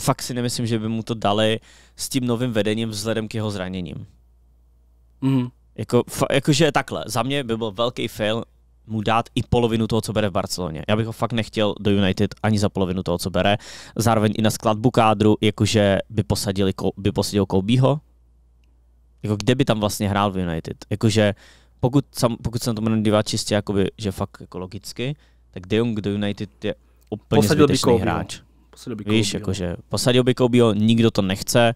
Speaker 1: fakt si nemyslím, že by mu to dali s tím novým vedením vzhledem k jeho zraněním. Mm. Jako, fa, jakože takhle, za mě by byl velký fail mu dát i polovinu toho, co bere v Barceloně. Já bych ho fakt nechtěl do United ani za polovinu toho, co bere. Zároveň i na skladbu kádru, jakože by, posadili, by posadil Koubího. Jako kde by tam vlastně hrál v United? Jakože pokud, sam, pokud se na to jmenuji dívat čistě, jakoby, že fakt jako logicky, tak De Jong do United je úplně posadil zbytečný hráč. Posadil by Kobe. Víš, jakože posadil by Kobe, nikdo to nechce,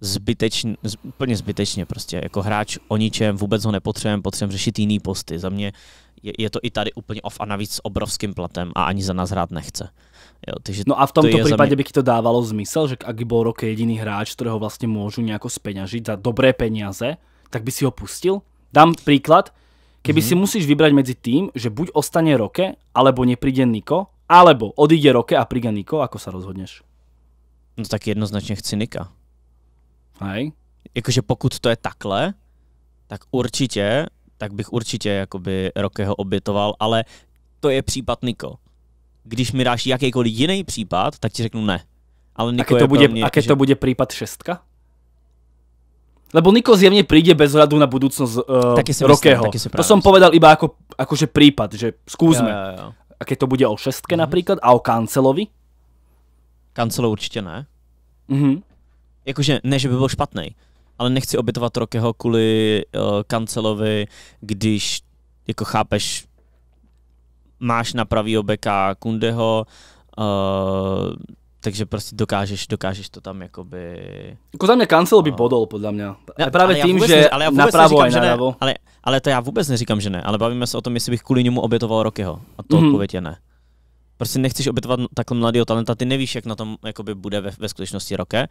Speaker 1: zbytečně, úplně zbytečně prostě, jako hráč o ničem, vůbec ho nepotřebujeme, potřebujeme řešit jiný posty. Za mě je, je, to i tady úplně off a navíc s obrovským platem a ani za nás hrát nechce. Jo, takže no a v tomto to případě mě...
Speaker 2: by ti to dávalo zmysel, že ak byl rok jediný hráč, kterého vlastně můžu nějak speňažit za dobré peniaze, tak by si ho pustil? Dám příklad. Keby mm -hmm. si musíš vybrať medzi tým, že buď ostane Roke, alebo nepríde Niko, Alebo odíde Roke a
Speaker 1: príde Niko, ako sa rozhodneš? No tak jednoznačne chci Nika. Hej. Jakože pokud to je takhle, tak určitě, tak bych určitě jakoby Rokeho obětoval, ale to je případ Niko. Když mi dáš jakýkoliv jiný případ, tak ti řeknu ne. Ale Niko a keď to bude, mě, a keď že... to bude
Speaker 2: případ šestka? Lebo Niko zjevne príde bez hľadu na budúcnosť uh, eh, taky Rokeho. to som povedal iba ako, akože prípad, že skúsme. Ja, ja, ja. A keď to bude o šestke mm. napríklad a o Kancelovi?
Speaker 1: Kancelo určitě ne. Mm-hmm. Jakože ne, že by byl špatný, ale nechci obětovat Rokeho kvůli uh, Kancelovi, když, jako chápeš, máš na pravý obeka Kundeho, uh, takže prostě dokážeš, dokážeš to tam jakoby... Jako za mě kancel by bodol, no. podle mě.
Speaker 2: Ne, právě tím, že ne, ale já napravo neříkám, že ne,
Speaker 1: ale, ale to já vůbec neříkám, že ne, ale bavíme se o tom, jestli bych kvůli němu obětoval Rokyho. A to mm-hmm. odpověď je ne. Prostě nechceš obětovat takhle mladého talenta, ty nevíš, jak na tom jakoby bude ve, ve skutečnosti Roke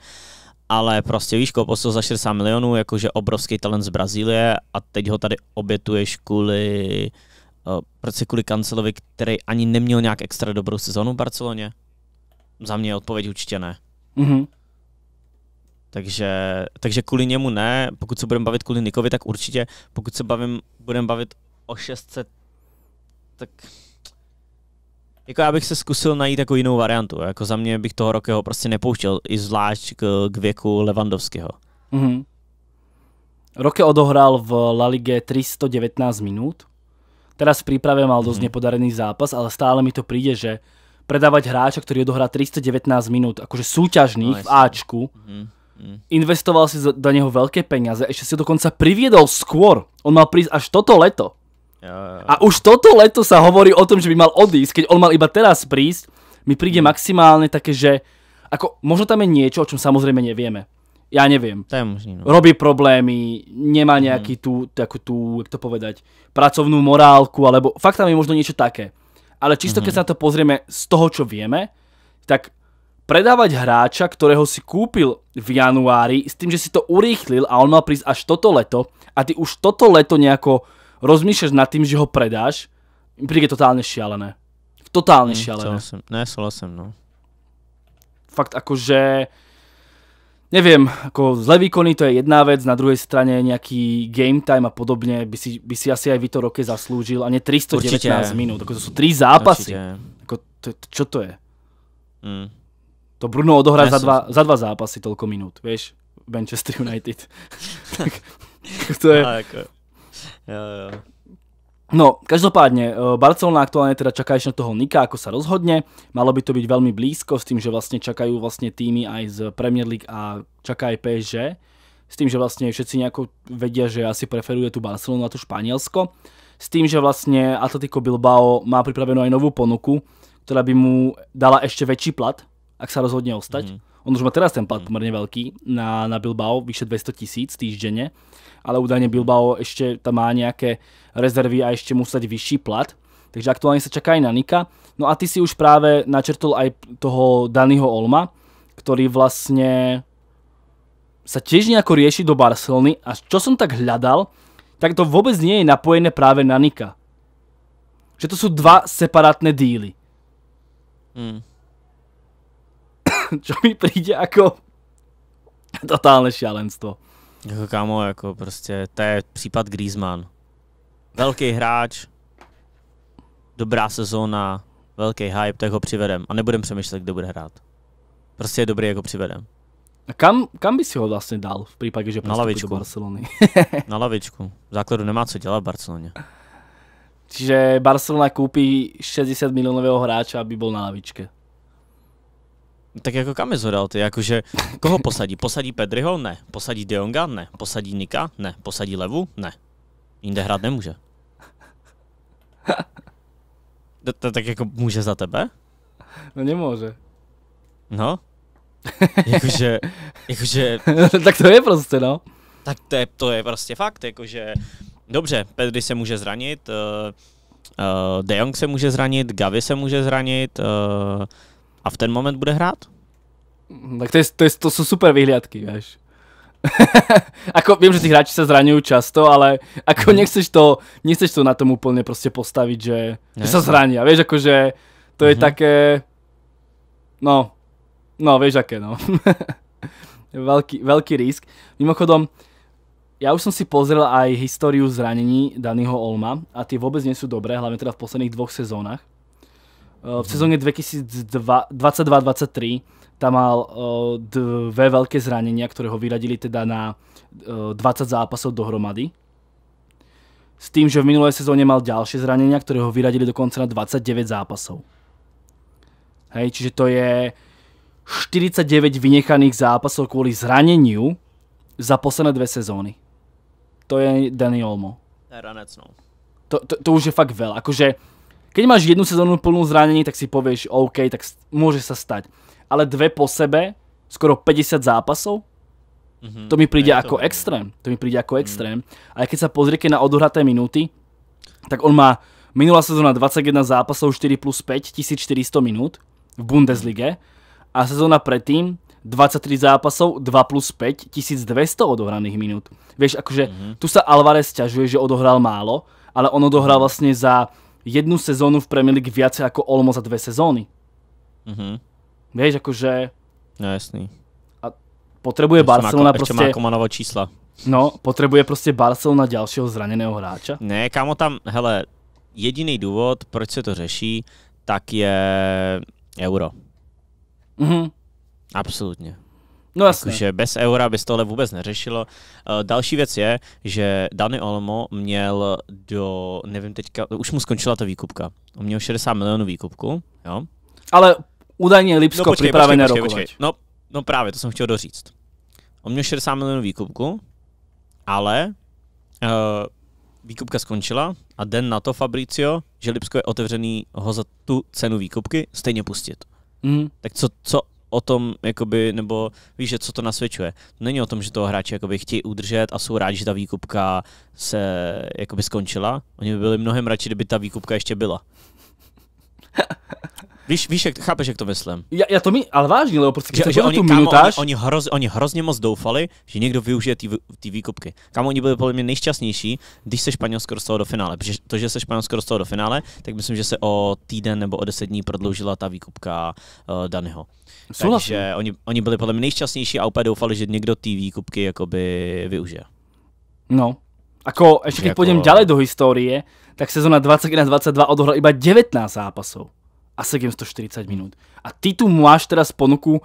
Speaker 1: ale prostě víš, koho za 60 milionů, jakože obrovský talent z Brazílie a teď ho tady obětuješ kvůli, uh, kvůli kancelovi, který ani neměl nějak extra dobrou sezonu v Barceloně za mě je odpověď určitě ne. Mm-hmm. Takže, takže kvůli němu ne, pokud se budeme bavit kvůli Nikovi, tak určitě, pokud se bavím, budeme bavit o 600, tak jako já bych se zkusil najít jako jinou variantu, jako za mě bych toho Rokeho prostě nepouštěl, i zvlášť k, k věku Levandovského.
Speaker 2: Mm-hmm. Roke odohral v La Ligue 319 minut. teraz v príprave mal dosť mm-hmm. nepodarený zápas, ale stále mi to príde, že predávať hráča, ktorý odohrá 319 minút, akože súťažných no, v Ačku. Mm, mm. Investoval si do neho veľké peniaze, ešte si ho dokonca priviedol skôr. On mal prísť až toto leto. Jo, jo. A už toto leto sa hovorí o tom, že by mal odísť, keď on mal iba teraz prísť. Mi príde mhm. maximálne také, že ako, možno tam je niečo, o čom samozrejme nevieme. Já nevím. To je možný, no. Robí problémy, nemá mhm. nějaký tu, jako tu, jak to povedať, pracovnú morálku, alebo fakt tam je možno něco také ale čisto mm-hmm. keď mhm. sa to pozrieme z toho, čo vieme, tak predávať hráča, ktorého si kúpil v januári, s tým, že si to urýchlil a on mal prísť až toto leto a ty už toto leto nejako rozmýšľaš nad tým, že ho predáš, mi príde totálne šialené. Totálne mm, šialené.
Speaker 1: Ne, no.
Speaker 2: Fakt akože... že neviem, ako zlé výkony to je jedna vec, na druhej strane nejaký game time a podobne by si, by si asi aj Vito Roke zaslúžil a ne 319 Určite. minút, ako to sú 3 zápasy. Určite. Ako to, čo to je? Mm. To Bruno odohrá ja za, dva, za dva zápasy toľko minút, vieš, Manchester United. to je...
Speaker 1: Jako- jo, jo.
Speaker 2: No, každopádne, eh, Barcelona aktuálne teda čaká ešte na toho Nika, ako sa rozhodne. Malo by to byť veľmi blízko s tým, že vlastne čakajú vlastne týmy aj z Premier League a čaká aj PSG. S tým, že vlastne všetci nejako vedia, že asi preferuje tu Barcelonu a tu Španielsko. S tým, že vlastne Atletico Bilbao má pripravenú aj novú ponuku, ktorá by mu dala ešte väčší plat, ak sa rozhodne ostať. Mm. On už má teraz ten plat mm. pomerne veľký na, na Bilbao, vyše 200 tisíc týždenne ale údajne Bilbao ešte tam má nejaké rezervy a ešte musí dať vyšší plat. Takže aktuálne sa čaká aj na Nika. No a ty si už práve načrtol aj toho Daniho Olma, ktorý vlastne sa tiež nejako rieši do Barcelony a čo som tak hľadal, tak to vôbec nie je napojené práve na Nika. Že to sú dva separátne díly.
Speaker 1: Mm. čo mi príde ako totálne šialenstvo. Jako kámo, jako prostě, to je případ Griezmann. Velký hráč, dobrá sezóna, velký hype, tak ho přivedem. A nebudem přemýšlet, kde bude hrát. Prostě je dobrý, jako přivedem. A kam, kam by si ho vlastně dal v případě, že na prostě lavičku. do Barcelony? na lavičku. V základu nemá co dělat v Barceloně.
Speaker 2: Čiže Barcelona koupí 60 milionového hráče, aby byl na lavičke.
Speaker 1: Tak jako kam je zhodal ty? Jakože koho posadí? Posadí Pedriho? Ne. Posadí Dionga? Ne. Posadí Nika? Ne. Posadí Levu? Ne. Jinde hrát nemůže. To tak jako může za tebe?
Speaker 3: No nemůže.
Speaker 1: No. Jakože, jakože... tak to je prostě, no. Tak to je, to je prostě fakt, jakože... Dobře, Pedri se může zranit, uh, uh, De Jong se může zranit, Gavi se může zranit, uh, a v ten moment bude hrát? Mm, tak to, je, to, je, to jsou super vyhlídky, víš.
Speaker 2: ako, vím, že ty hráči se zraňují často, ale ako mm. nechceš to, nechceš to na tom úplně prostě postavit, že, se zraní. A víš, Vieš, akože to mm-hmm. je mhm. také, no, no, víš jaké, no. velký velký risk. Mimochodom, já už jsem si pozrel aj historii zranění Daného Olma a ty vůbec nejsou dobré, hlavně teda v posledních dvou sezónách. Eh, v sezóne 2022-2023 tam mal eh, dve veľké zranenia, ktoré ho vyradili teda na 20 eh, zápasov dohromady. S tým, že v minulé sezóne mal ďalšie zranenia, ktoré ho vyradili dokonca na 29 zápasov. Hej, čiže to je 49 vynechaných zápasov kvôli zraneniu za posledné dve sezóny. To je Dani Olmo. To je ranec, no. To, to, to už je fakt veľa. Akože Keď máš jednu sezónu plnú zranení, tak si povieš, OK, tak môže sa stať. Ale dve po sebe, skoro 50 zápasov, mm-hmm, to mi príde jako ako no. extrém. To mi príde ako mhm. extrém. Mm-hmm. A keď sa pozrieke na odohraté minúty, tak on má minulá sezóna 21 zápasov, 4 plus 5, 1400 minút v Bundeslige. A sezóna predtým 23 zápasov, 2 plus 5, 1200 odohraných minút. Vieš, akože mm-hmm. tu sa Alvarez ťažuje, že odohral málo, ale on odohral mhm. vlastne za jednu sezónu v Premier League viacej ako Olmo za dve sezóny. Mm-hmm. Vieš, akože...
Speaker 1: No jasný. A potrebuje Ešte Barcelona má, proste... Ešte má ako
Speaker 2: čísla. No, potrebuje proste Barcelona ďalšieho zraneného hráča?
Speaker 1: Ne, kámo tam, hele, jediný důvod, proč se to řeší, tak je euro. Mhm. Absolutně. No jasně. Takže bez eura by se tohle vůbec neřešilo. Uh, další věc je, že Dani Olmo měl do, nevím teďka, už mu skončila ta výkupka. On měl 60 milionů výkupku, jo. Ale údajně Lipsko no, připravené rokovat. počkej, počkej. No, no právě, to jsem chtěl doříct. On měl 60 milionů výkupku, ale uh, výkupka skončila a den na to Fabricio, že Lipsko je otevřený ho za tu cenu výkupky stejně pustit. Mm. Tak co, co o tom, jakoby, nebo víš, že co to nasvědčuje. To není o tom, že toho hráči jakoby, chtějí udržet a jsou rádi, že ta výkupka se jakoby, skončila. Oni by byli mnohem radši, kdyby ta výkupka ještě byla. Víš, víš jak, chápeš, jak to myslím?
Speaker 2: Já, já to mi, ale vážně, lebo prostě, že, že oni, tu kámo, minutáž... oni, oni, hroz,
Speaker 1: oni, hrozně moc doufali, že někdo využije ty, ty výkopky. Kam oni byli podle mě nejšťastnější, když se Španělsko dostalo do finále. Protože to, že se Španělsko dostalo do finále, tak myslím, že se o týden nebo o deset dní prodloužila ta výkopka uh, eh, Daného. Takže oni, oni byli podle mě nejšťastnější a úplně doufali, že někdo ty výkupky jakoby využije.
Speaker 2: No, Ako, ešte keď pôjdem ďalej do histórie, tak sezóna 21-22 odohral iba 19 zápasov a 740 minút. A ty tu máš teraz ponuku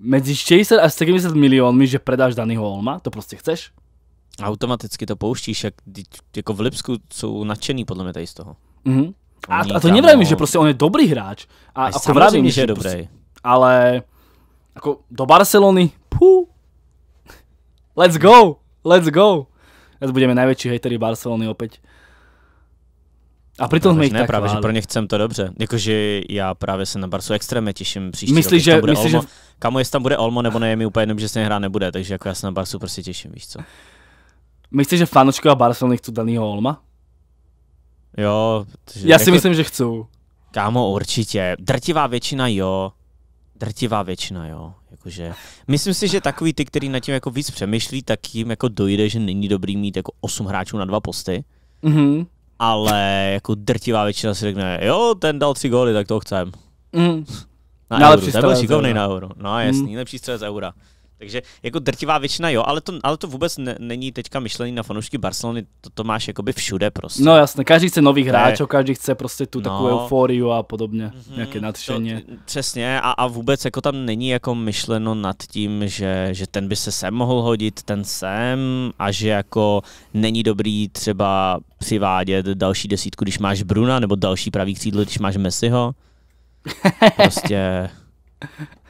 Speaker 2: medzi 60 a 70 miliónmi, že predáš Danyho Olma? To proste
Speaker 1: chceš? Automaticky to pouštíš, jak, jako v Lipsku sú nadšení podľa mňa tady z toho. Mm-hmm. A, a to nevrajím, o... že
Speaker 2: proste on je dobrý hráč. A, a jako vravím, že je prostě- dobrý. ale jako do Barcelony, pů, let's go, let's go. Teraz budeme největší hejteri Barcelony opět.
Speaker 1: A přitom jsme no, jich tak právě, že pro ně chcem to dobře. Jakože já právě se na Barsu extrémně těším příští myslí, rok, že, bude myslí, Olmo. Že... Kamu, jestli tam bude Olmo, nebo ne, je mi úplně jedno, že se hra nebude, takže jako já se na Barsu prostě těším, víš co.
Speaker 2: Myslíš, že fanočko a Barcelony chcou Danýho
Speaker 1: Olma? Jo. já si jako... myslím, že chcou. Kámo, určitě. Drtivá většina jo drtivá většina, jo. Jakože, myslím si, že takový ty, který nad tím jako víc přemýšlí, tak jim jako dojde, že není dobrý mít jako 8 hráčů na dva posty. Mm-hmm. Ale jako drtivá většina si řekne, jo, ten dal tři góly, tak to chcem. Mm. Na, na no, euro. Ten byl šikovný na euro. No jasný, mm. lepší střelec eura. Takže jako drtivá většina jo, ale to, ale to vůbec ne, není teďka myšlený na fanoušky Barcelony, to, to máš jakoby všude prostě.
Speaker 2: No jasně, každý chce nových hráčů, každý chce prostě tu no. takovou
Speaker 1: euforiu
Speaker 2: a podobně, mm-hmm,
Speaker 1: nějaké nadšení. Přesně a, a vůbec jako tam není jako myšleno nad tím, že, že ten by se sem mohl hodit, ten sem a že jako není dobrý třeba přivádět další desítku, když máš Bruna, nebo další pravý křídlo, když máš Messiho. Prostě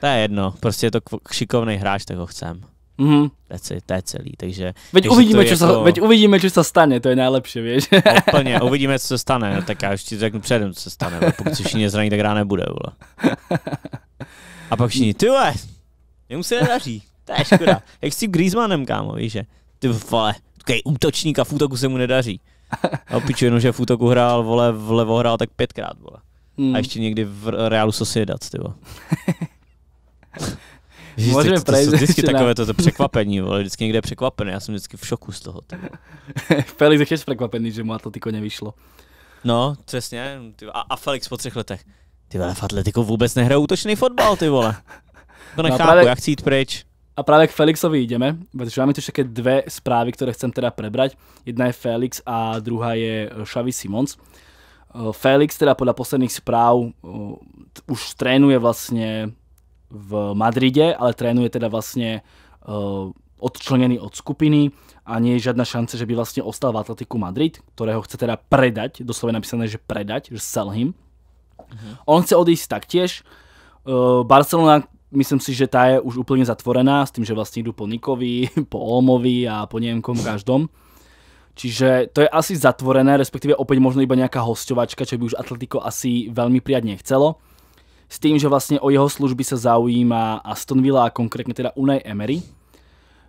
Speaker 1: to je jedno, prostě je to šikovný hráč, tak ho chcem. Mm-hmm. To, je, to je celý, takže... Veď uvidíme, co jako... se, veď
Speaker 2: uvidíme, co se stane, to je nejlepší, víš? Úplně, uvidíme, co se stane, no, tak
Speaker 1: já už ti řeknu předem, co se stane, no, pokud se všichni zraní, tak hra nebude, vole. A pak všichni, ty vole, jemu se nedaří, to je škoda. Jak s tím Griezmannem, kámo, víš, že? Ty vole, takový útočník a v útoku se mu nedaří. A opiču jenom, že v útoku hrál, vole, vlevo hrál tak pětkrát, vole. Hmm. A ještě někdy v Realu Sociedad, ty
Speaker 2: Ježiš, Můžeme to, to jsou vždycky takové to, to překvapení,
Speaker 1: vole, vždycky někde je překvapený, já jsem vždycky v šoku z toho. Felix je překvapený, že mu Atletico nevyšlo. No, přesně, ty, a, a Felix po třech letech. Ty vole, v Atletico vůbec nehraje útočný fotbal,
Speaker 2: ty vole. To no nechápu, no právě, já chci jít pryč. A právě k Felixovi jdeme, protože máme tu ještě dvě zprávy, které chcem teda prebrať. Jedna je Felix a druhá je Xavi Simons. Eh, Felix teda podľa posledných správ eh, už trénuje vlastne v Madride, ale trénuje teda vlastne eh, odčlenený od skupiny a nie je žiadna šance, že by vlastne ostal v Atletiku Madrid, ktorého chce teda predať, doslova napísané, že predať, že sell him. Mhm. On chce odísť taktiež. Barcelona myslím si, že tá je už úplne zatvorená s tým, že vlastne idú po Nikovi, po Olmovi a po neviem komu každom. Čiže to je asi zatvorené, respektíve opäť možno iba nejaká hostovačka, čo by už Atletico asi veľmi prijať nechcelo. S tým, že vlastne o jeho služby sa zaujíma Aston Villa a konkrétne teda Unai Emery.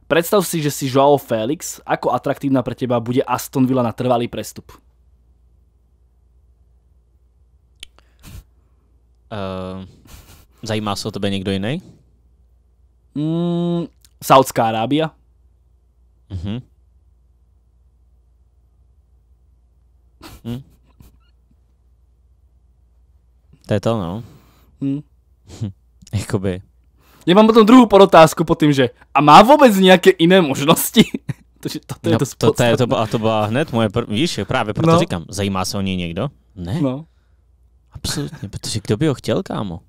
Speaker 2: Predstav si, že si Joao Felix, Ako atraktívna pre teba bude Aston Villa na trvalý prestup?
Speaker 1: Uh, zajímá se o tebe někdo jiný? Mm, Saudská Arábia. Mhm. Uh -huh. Hm? To je to, no. Hm. Jakoby.
Speaker 2: Já mám potom druhou podotázku po tím, že a má vůbec nějaké jiné možnosti? Protože to, je no, to, to, to, je to,
Speaker 1: a to byla hned moje první, víš, právě proto no. říkám, zajímá se o něj někdo? Ne. No. Absolutně, protože kdo by ho chtěl, kámo?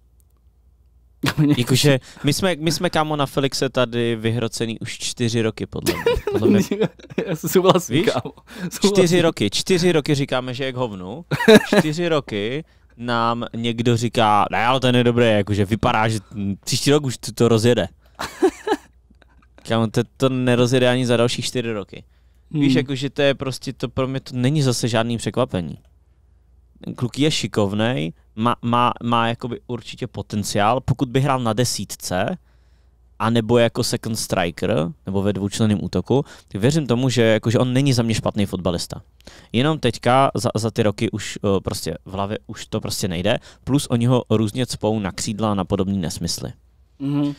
Speaker 1: Jakože my jsme, my jsme kámo na Felixe tady vyhrocený už čtyři roky, podle mě. Podle mě. Já se souhlasím, Víš? kámo. Souhlasím. Čtyři roky, čtyři roky říkáme, že je k hovnu. Čtyři roky nám někdo říká, ne, ale ten je dobrý, jakože vypadá, že příští rok už to, to rozjede. Kámo, to, to nerozjede ani za další čtyři roky. Hmm. Víš, jakože to je prostě, to pro mě to není zase žádný překvapení. Ten kluk je šikovnej, má, má, má jakoby určitě potenciál, pokud by hrál na desítce, a nebo jako second striker, nebo ve dvoučlenném útoku, tak věřím tomu, že, jako, že on není za mě špatný fotbalista. Jenom teďka za, za ty roky už uh, prostě v hlavě už to prostě nejde, plus oni ho různě cpou na křídla a na podobné nesmysly. Mm-hmm.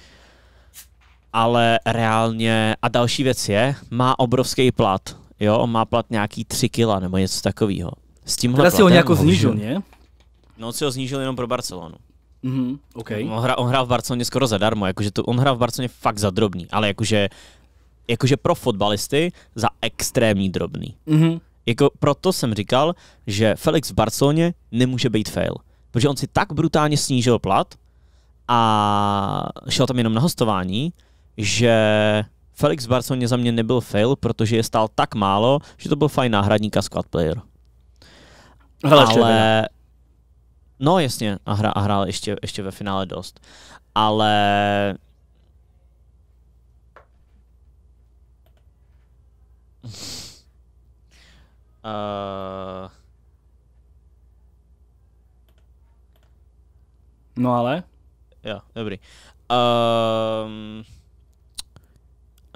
Speaker 1: Ale reálně, a další věc je, má obrovský plat, jo, on má plat nějaký 3 kila nebo něco takového. S tímhle Teda si ho nějak znižil, ne? No, si ho znížil jenom pro Barcelonu. Mm-hmm, okay. on, hra, on hrál v Barceloně skoro zadarmo, jakože to, on hrál v Barceloně fakt za drobný, ale jakože, jakože pro fotbalisty za extrémní drobný. Mm-hmm. Jako proto jsem říkal, že Felix v Barceloně nemůže být fail, protože on si tak brutálně snížil plat a šel tam jenom na hostování, že Felix v Barceloně za mě nebyl fail, protože je stál tak málo, že to byl fajn náhradník a squad player. Hele, ale... No jasně, a, hra, a hrál ještě, ještě ve finále dost. Ale Uh... No ale? Jo, dobrý. Um...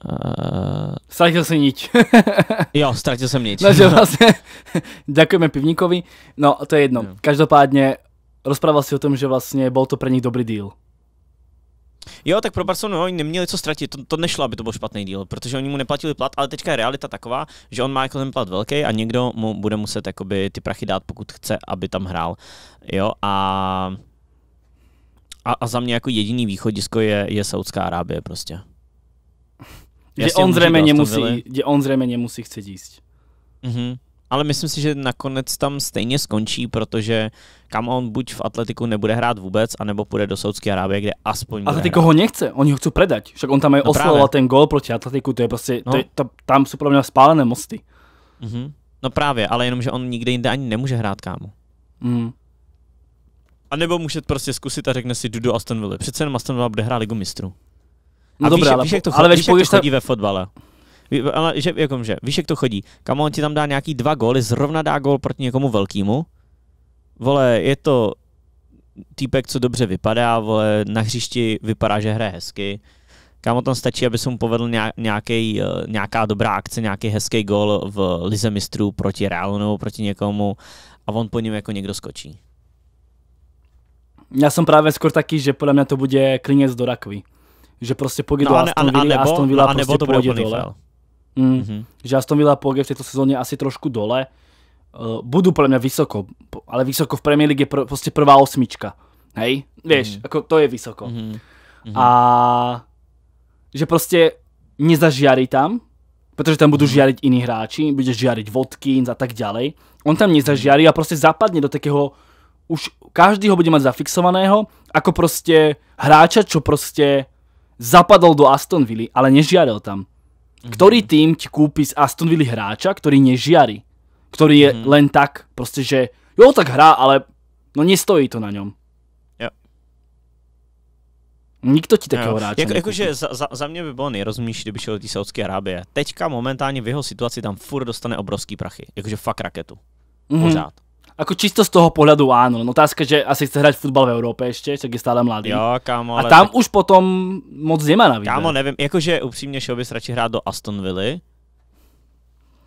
Speaker 1: Uh... Ztratil
Speaker 2: jsem nič. jo, ztratil jsem nič. No, že vlastně, děkujeme pivníkovi. No, to je jedno. Každopádně rozprával si o tom, že vlastně byl to pro nich dobrý deal.
Speaker 1: Jo, tak pro Barcelonu oni neměli co ztratit, to, to nešlo, aby to byl špatný díl, protože oni mu neplatili plat, ale teďka je realita taková, že on má jako ten plat velký a někdo mu bude muset jakoby, ty prachy dát, pokud chce, aby tam hrál. Jo, a, a, a za mě jako jediný východisko je, je Saudská Arábie prostě. Kde on, zřejmě nemusí,
Speaker 2: kde on zřejmě nemusí chce jíst.
Speaker 1: Mhm ale myslím si, že nakonec tam stejně skončí, protože kam on buď v Atletiku nebude hrát vůbec, anebo půjde do Saudské Arábie, kde aspoň Atletiko ho
Speaker 2: nechce, oni ho chcou predať. Však on tam je no oslavoval ten gol proti Atletiku, to je prostě, no. to je, to, tam jsou pro mě spálené mosty.
Speaker 1: Mm-hmm. No právě, ale jenom, že on nikde jinde ani nemůže hrát, kámo. Mm. A nebo může prostě zkusit a řekne si, Dudu Aston Villa. Přece jenom Aston Villa bude hrát ligu mistrů. No a dobré, víš, ale, víš, jak to, ale víš, jak to chodí ta... ve fotbale ale že, jako, že, víš, jak to chodí. Kam on ti tam dá nějaký dva góly, zrovna dá gól proti někomu velkýmu. Vole, je to týpek, co dobře vypadá, vole, na hřišti vypadá, že hraje hezky. Kámo, tam stačí, aby se mu povedl nějaký, eh, nějaká dobrá akce, nějaký hezký gol v Lize mistrů proti Realu nebo proti někomu a on po něm jako někdo skočí. Já jsem právě skoro taky, že podle mě to bude
Speaker 2: klinec do rakvy. Že prostě půjde no, do Aston Villa, Aston Villa no, prostě nebo to bude dole. Fel. Mm, mm-hmm. Mhm. Že Aston Villa pôjde v tejto sezóne asi trošku dole. Uh, eh, budú pre mňa vysoko, ale vysoko v Premier League je pr- proste prvá osmička. Hej? Vieš, mm-hmm. ako to je vysoko. Mm-hmm. A že proste nezažiari tam, protože tam budú žiariť mhm. iní hráči, bude žiariť Watkins a tak ďalej. On tam nezažiari a proste zapadne do takého už každý ho bude mať zafixovaného, ako proste hráča, čo proste zapadol do Aston Villa, ale nežiaril tam. Mm-hmm. Ktorý tým ti kúpi z Aston Villa hráča, ktorý nežiari? Ktorý je mm-hmm. len tak, proste, že jo, tak hrá, ale no nestojí to na ňom. Jo. Nikdo ti takého hráča jako, Jakože za,
Speaker 1: za, za mě by bylo nejrozumnější, kdyby šel do Saudské Arábie. Teďka momentálně v jeho situaci tam furt dostane obrovský prachy. Jakože fakt raketu.
Speaker 2: Mm-hmm. Pořád. Ako čisto z toho pohľadu áno, no otázka, že asi chce hrať futbal v Európe ešte, tak je stále mladý. Jo, kámo, ale A tam tak... už potom moc nemá na výber. Kámo,
Speaker 1: nevím, akože upřímně šel bys radši hrať do Aston Villa,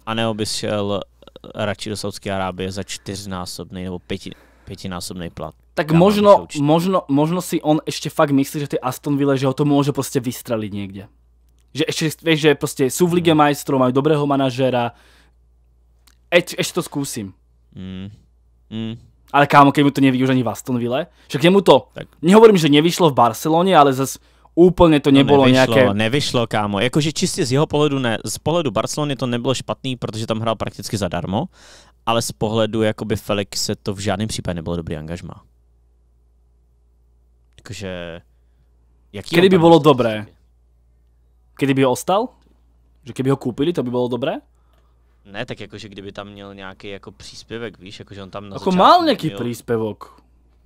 Speaker 1: anebo bys šel eh, radši do Saudské Arábie za čtyřnásobný nebo pěti, pětinásobný plat. Tak Kámo,
Speaker 2: možno, možno, možno si on ešte fakt myslí, že ty Aston Villa, že ho to môže proste vystreliť niekde. Že ešte, vieš, že proste sú v Lige hmm. majstrov, majú dobrého manažera. ešte, ešte to skúsim.
Speaker 1: Mm. Mm.
Speaker 2: Ale kámo, keď mu to nevyjde už ani v Astonville. Však jemu to, tak. nehovorím, že nevyšlo v Barcelone, ale zase úplně to nebylo no nevyšlo, nějaké...
Speaker 1: Nevyšlo, kámo. Jakože čistě z jeho pohledu ne. Z pohledu Barcelony to nebylo špatný, protože tam hrál prakticky zadarmo, ale z pohledu jakoby Felixe to v žádném případě nebylo dobrý angažma. Jakože...
Speaker 2: Jaký Kdyby bylo prostě dobré? Kdyby ho ostal? Že kdyby ho koupili, to by bylo dobré?
Speaker 1: Ne, tak jakože kdyby tam měl nějaký jako příspěvek, víš, jakože on tam na Jako mal nějaký měl...
Speaker 2: příspěvek.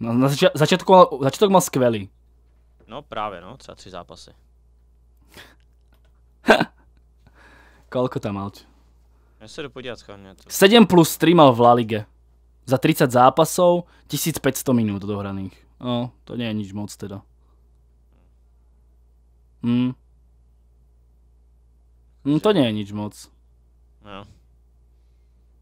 Speaker 2: Na, na zač- začátku, začátku mal skvělý.
Speaker 1: No právě no, třeba tři zápasy.
Speaker 2: Kolko tam mal?
Speaker 1: Já se jdu podívat schválně. 7
Speaker 2: plus 3 mal v La Ligue. Za 30 zápasů 1500 minut dohraných. No, to není nic nič moc teda. Hm. No, to není nic nič
Speaker 1: moc. No.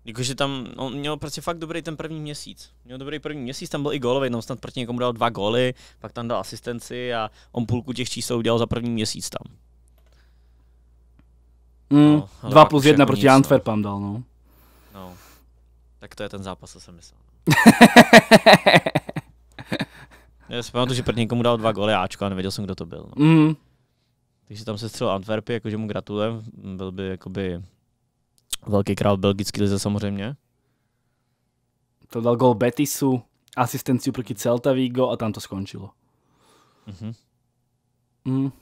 Speaker 1: Jakože tam no, on měl prostě fakt dobrý ten první měsíc. Měl dobrý první měsíc, tam byl i gólový, tam snad proti někomu dal dva góly, pak tam dal asistenci a on půlku těch čísel udělal za první měsíc tam.
Speaker 2: Mm, no, dva plus jako jedna proti no. Antwerpám dal, no.
Speaker 1: No, tak to je ten zápas, co jsem myslel. Já si pamatuju, že proti někomu dal dva góly Ačko a nevěděl jsem, kdo to byl. No. Mm. Takže tam se střel Antwerpy, jakože mu gratulujem, byl by jakoby Velký král belgický lize samozřejmě. To dal
Speaker 2: gol Betisu, asistenci proti Celta Vigo a tam to skončilo.
Speaker 1: Uh-huh.
Speaker 3: Mm.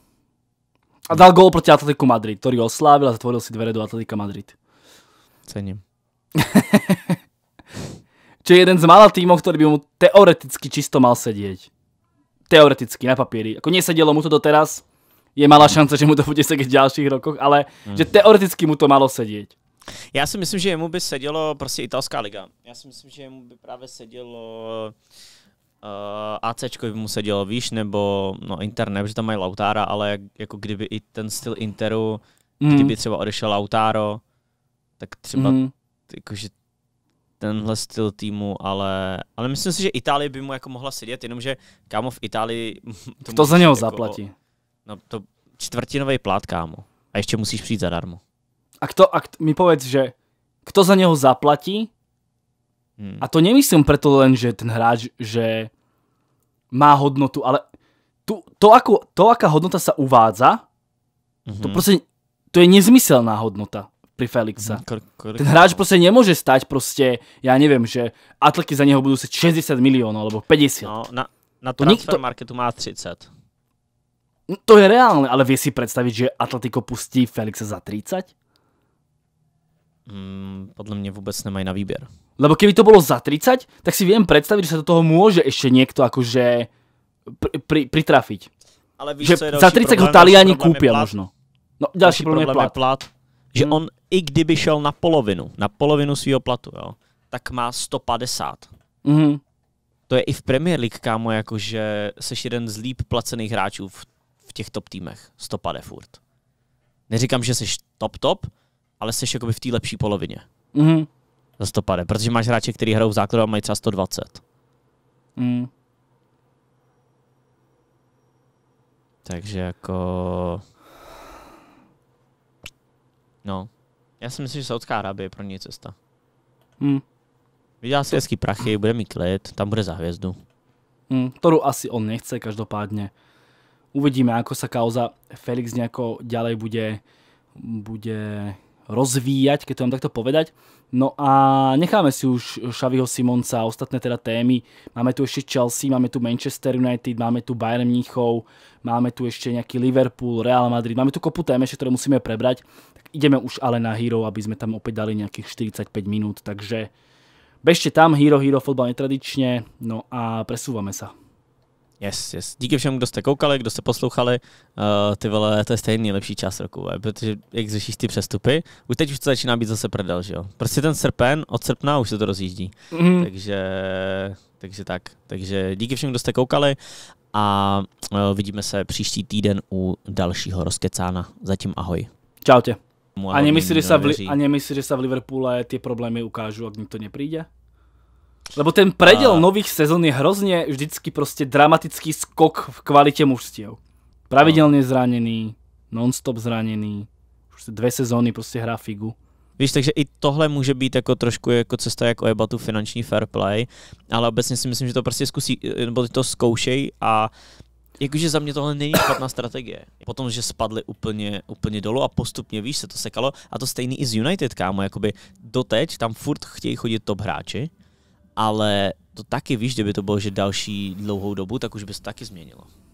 Speaker 2: A dal gol proti Atletiku Madrid, který oslávil a zatvoril si dvere do Atletika Madrid. Cením. Čo je jeden z mála týmov, který by mu teoreticky čisto mal sedět. Teoreticky, na papieri. Ako nesedelo mu to doteraz, je malá šance, že mu to bude sedět v dalších rokoch, ale mm. že teoreticky mu
Speaker 1: to malo sedět. Já si myslím, že jemu by sedělo prostě italská liga. Já si myslím, že jemu by právě sedělo uh, eh, ACčko by mu sedělo, víš, nebo no Inter ne, protože tam mají Lautára, ale jako kdyby i ten styl Interu, mm. kdyby třeba odešel Lautaro, tak třeba mm. jakože tenhle styl týmu, ale, ale myslím si, že Itálie by mu jako mohla sedět, jenomže kámo v Itálii... To, to za něho jako, zaplatí. No to čtvrtinový plát, kámo. A ještě musíš přijít zadarmo.
Speaker 2: A, kto, a mi povedz, že kto za neho zaplatí, hmm. a to nemyslím preto len, že ten hráč, že má hodnotu, ale tu, to, ako, to, aká hodnota sa uvádza, mm-hmm. to mhm. proste, to je nezmyselná hodnota pri Felixa. Mm, kor, kor, Ten hráč proste nemôže stať proste, ja neviem, že atlety za neho budú sa 60 miliónov, alebo 50. No, na, na to transfer to,
Speaker 1: marketu má 30.
Speaker 2: No, to je reálne, ale vie si predstaviť, že Atletico pustí Felixa za 30? Mm, podle mě vůbec nemají na výběr. Lebo keby to bolo za 30, tak si viem predstaviť, že sa do toho môže ešte niekto akože pr pr pritrafiť.
Speaker 1: Ale víš, že co je za 30 problém, ho Taliani kúpia plat. možno. No, ďalší, další problém, problém je plat. plat že hmm. on i kdyby šel na polovinu, na polovinu svého platu, jo, tak má 150. Mm-hmm. To je i v Premier League, kámo, jakože seš jeden z líp placených hráčů v, v těch top týmech. 150 furt. Neříkám, že seš top top, ale jsi jakoby v té lepší polovině. Mm-hmm. Za stopade, protože máš hráče, který hrajou v základu a mají třeba 120. Mm. Takže jako... No. Já si myslím, že Saudská Arábie je pro ně cesta. Mm. Vydělá si hezký prachy, bude mít klid, tam bude za hvězdu.
Speaker 2: Mm, ktorú asi on nechce, každopádně. Uvidíme, jako se kauza Felix nějako ďalej bude, bude rozvíjať, keď to mám takto povedať. No a necháme si už Xaviho Simonca a ostatné teda témy. Máme tu ešte Chelsea, máme tu Manchester United, máme tu Bayern Mníchov, máme tu ešte nejaký Liverpool, Real Madrid, máme tu kopu tém ešte, ktoré musíme prebrať. Tak ideme už ale na Hero, aby sme tam opäť dali nejakých 45 minút, takže bežte tam, Hero Hero, fotbal netradične, no a presúvame sa.
Speaker 1: Yes, yes. Díky všem, kdo jste koukali, kdo jste poslouchali. Uh, ty vole, to je stejný nejlepší čas roku, ve, eh, protože jak řešíš ty přestupy, už teď už to začíná být zase prdel, že jo. Prostě ten srpen, od srpna už se to rozjíždí. Mm. Takže, takže tak. Takže díky všem, kdo jste koukali a uh, vidíme se příští týden u dalšího rozkecána. Zatím ahoj. Čau tě. Ani
Speaker 2: myslíš, že se v, Liverpoolu ty problémy sa a Liverpoole tie problémy ukážu, ak Lebo ten predel a... nových sezón je hrozně vždycky prostě dramatický skok v kvalitě mužstiev. Pravidelně no. zranený, nonstop zranený, prostě dvě sezóny prostě hrá
Speaker 1: figu. Víš, takže i tohle může být jako trošku jako cesta, jak ojebat tu finanční fair play, ale obecně si myslím, že to prostě zkusí, nebo to zkoušej a Jakože za mě tohle není špatná strategie. Potom, že spadli úplně, úplně dolů a postupně, víš, se to sekalo. A to stejný i z United, kámo, jakoby doteď tam furt chtějí chodit top hráči ale to taky víš, kdyby to bylo, že další dlouhou dobu, tak už by se taky změnilo.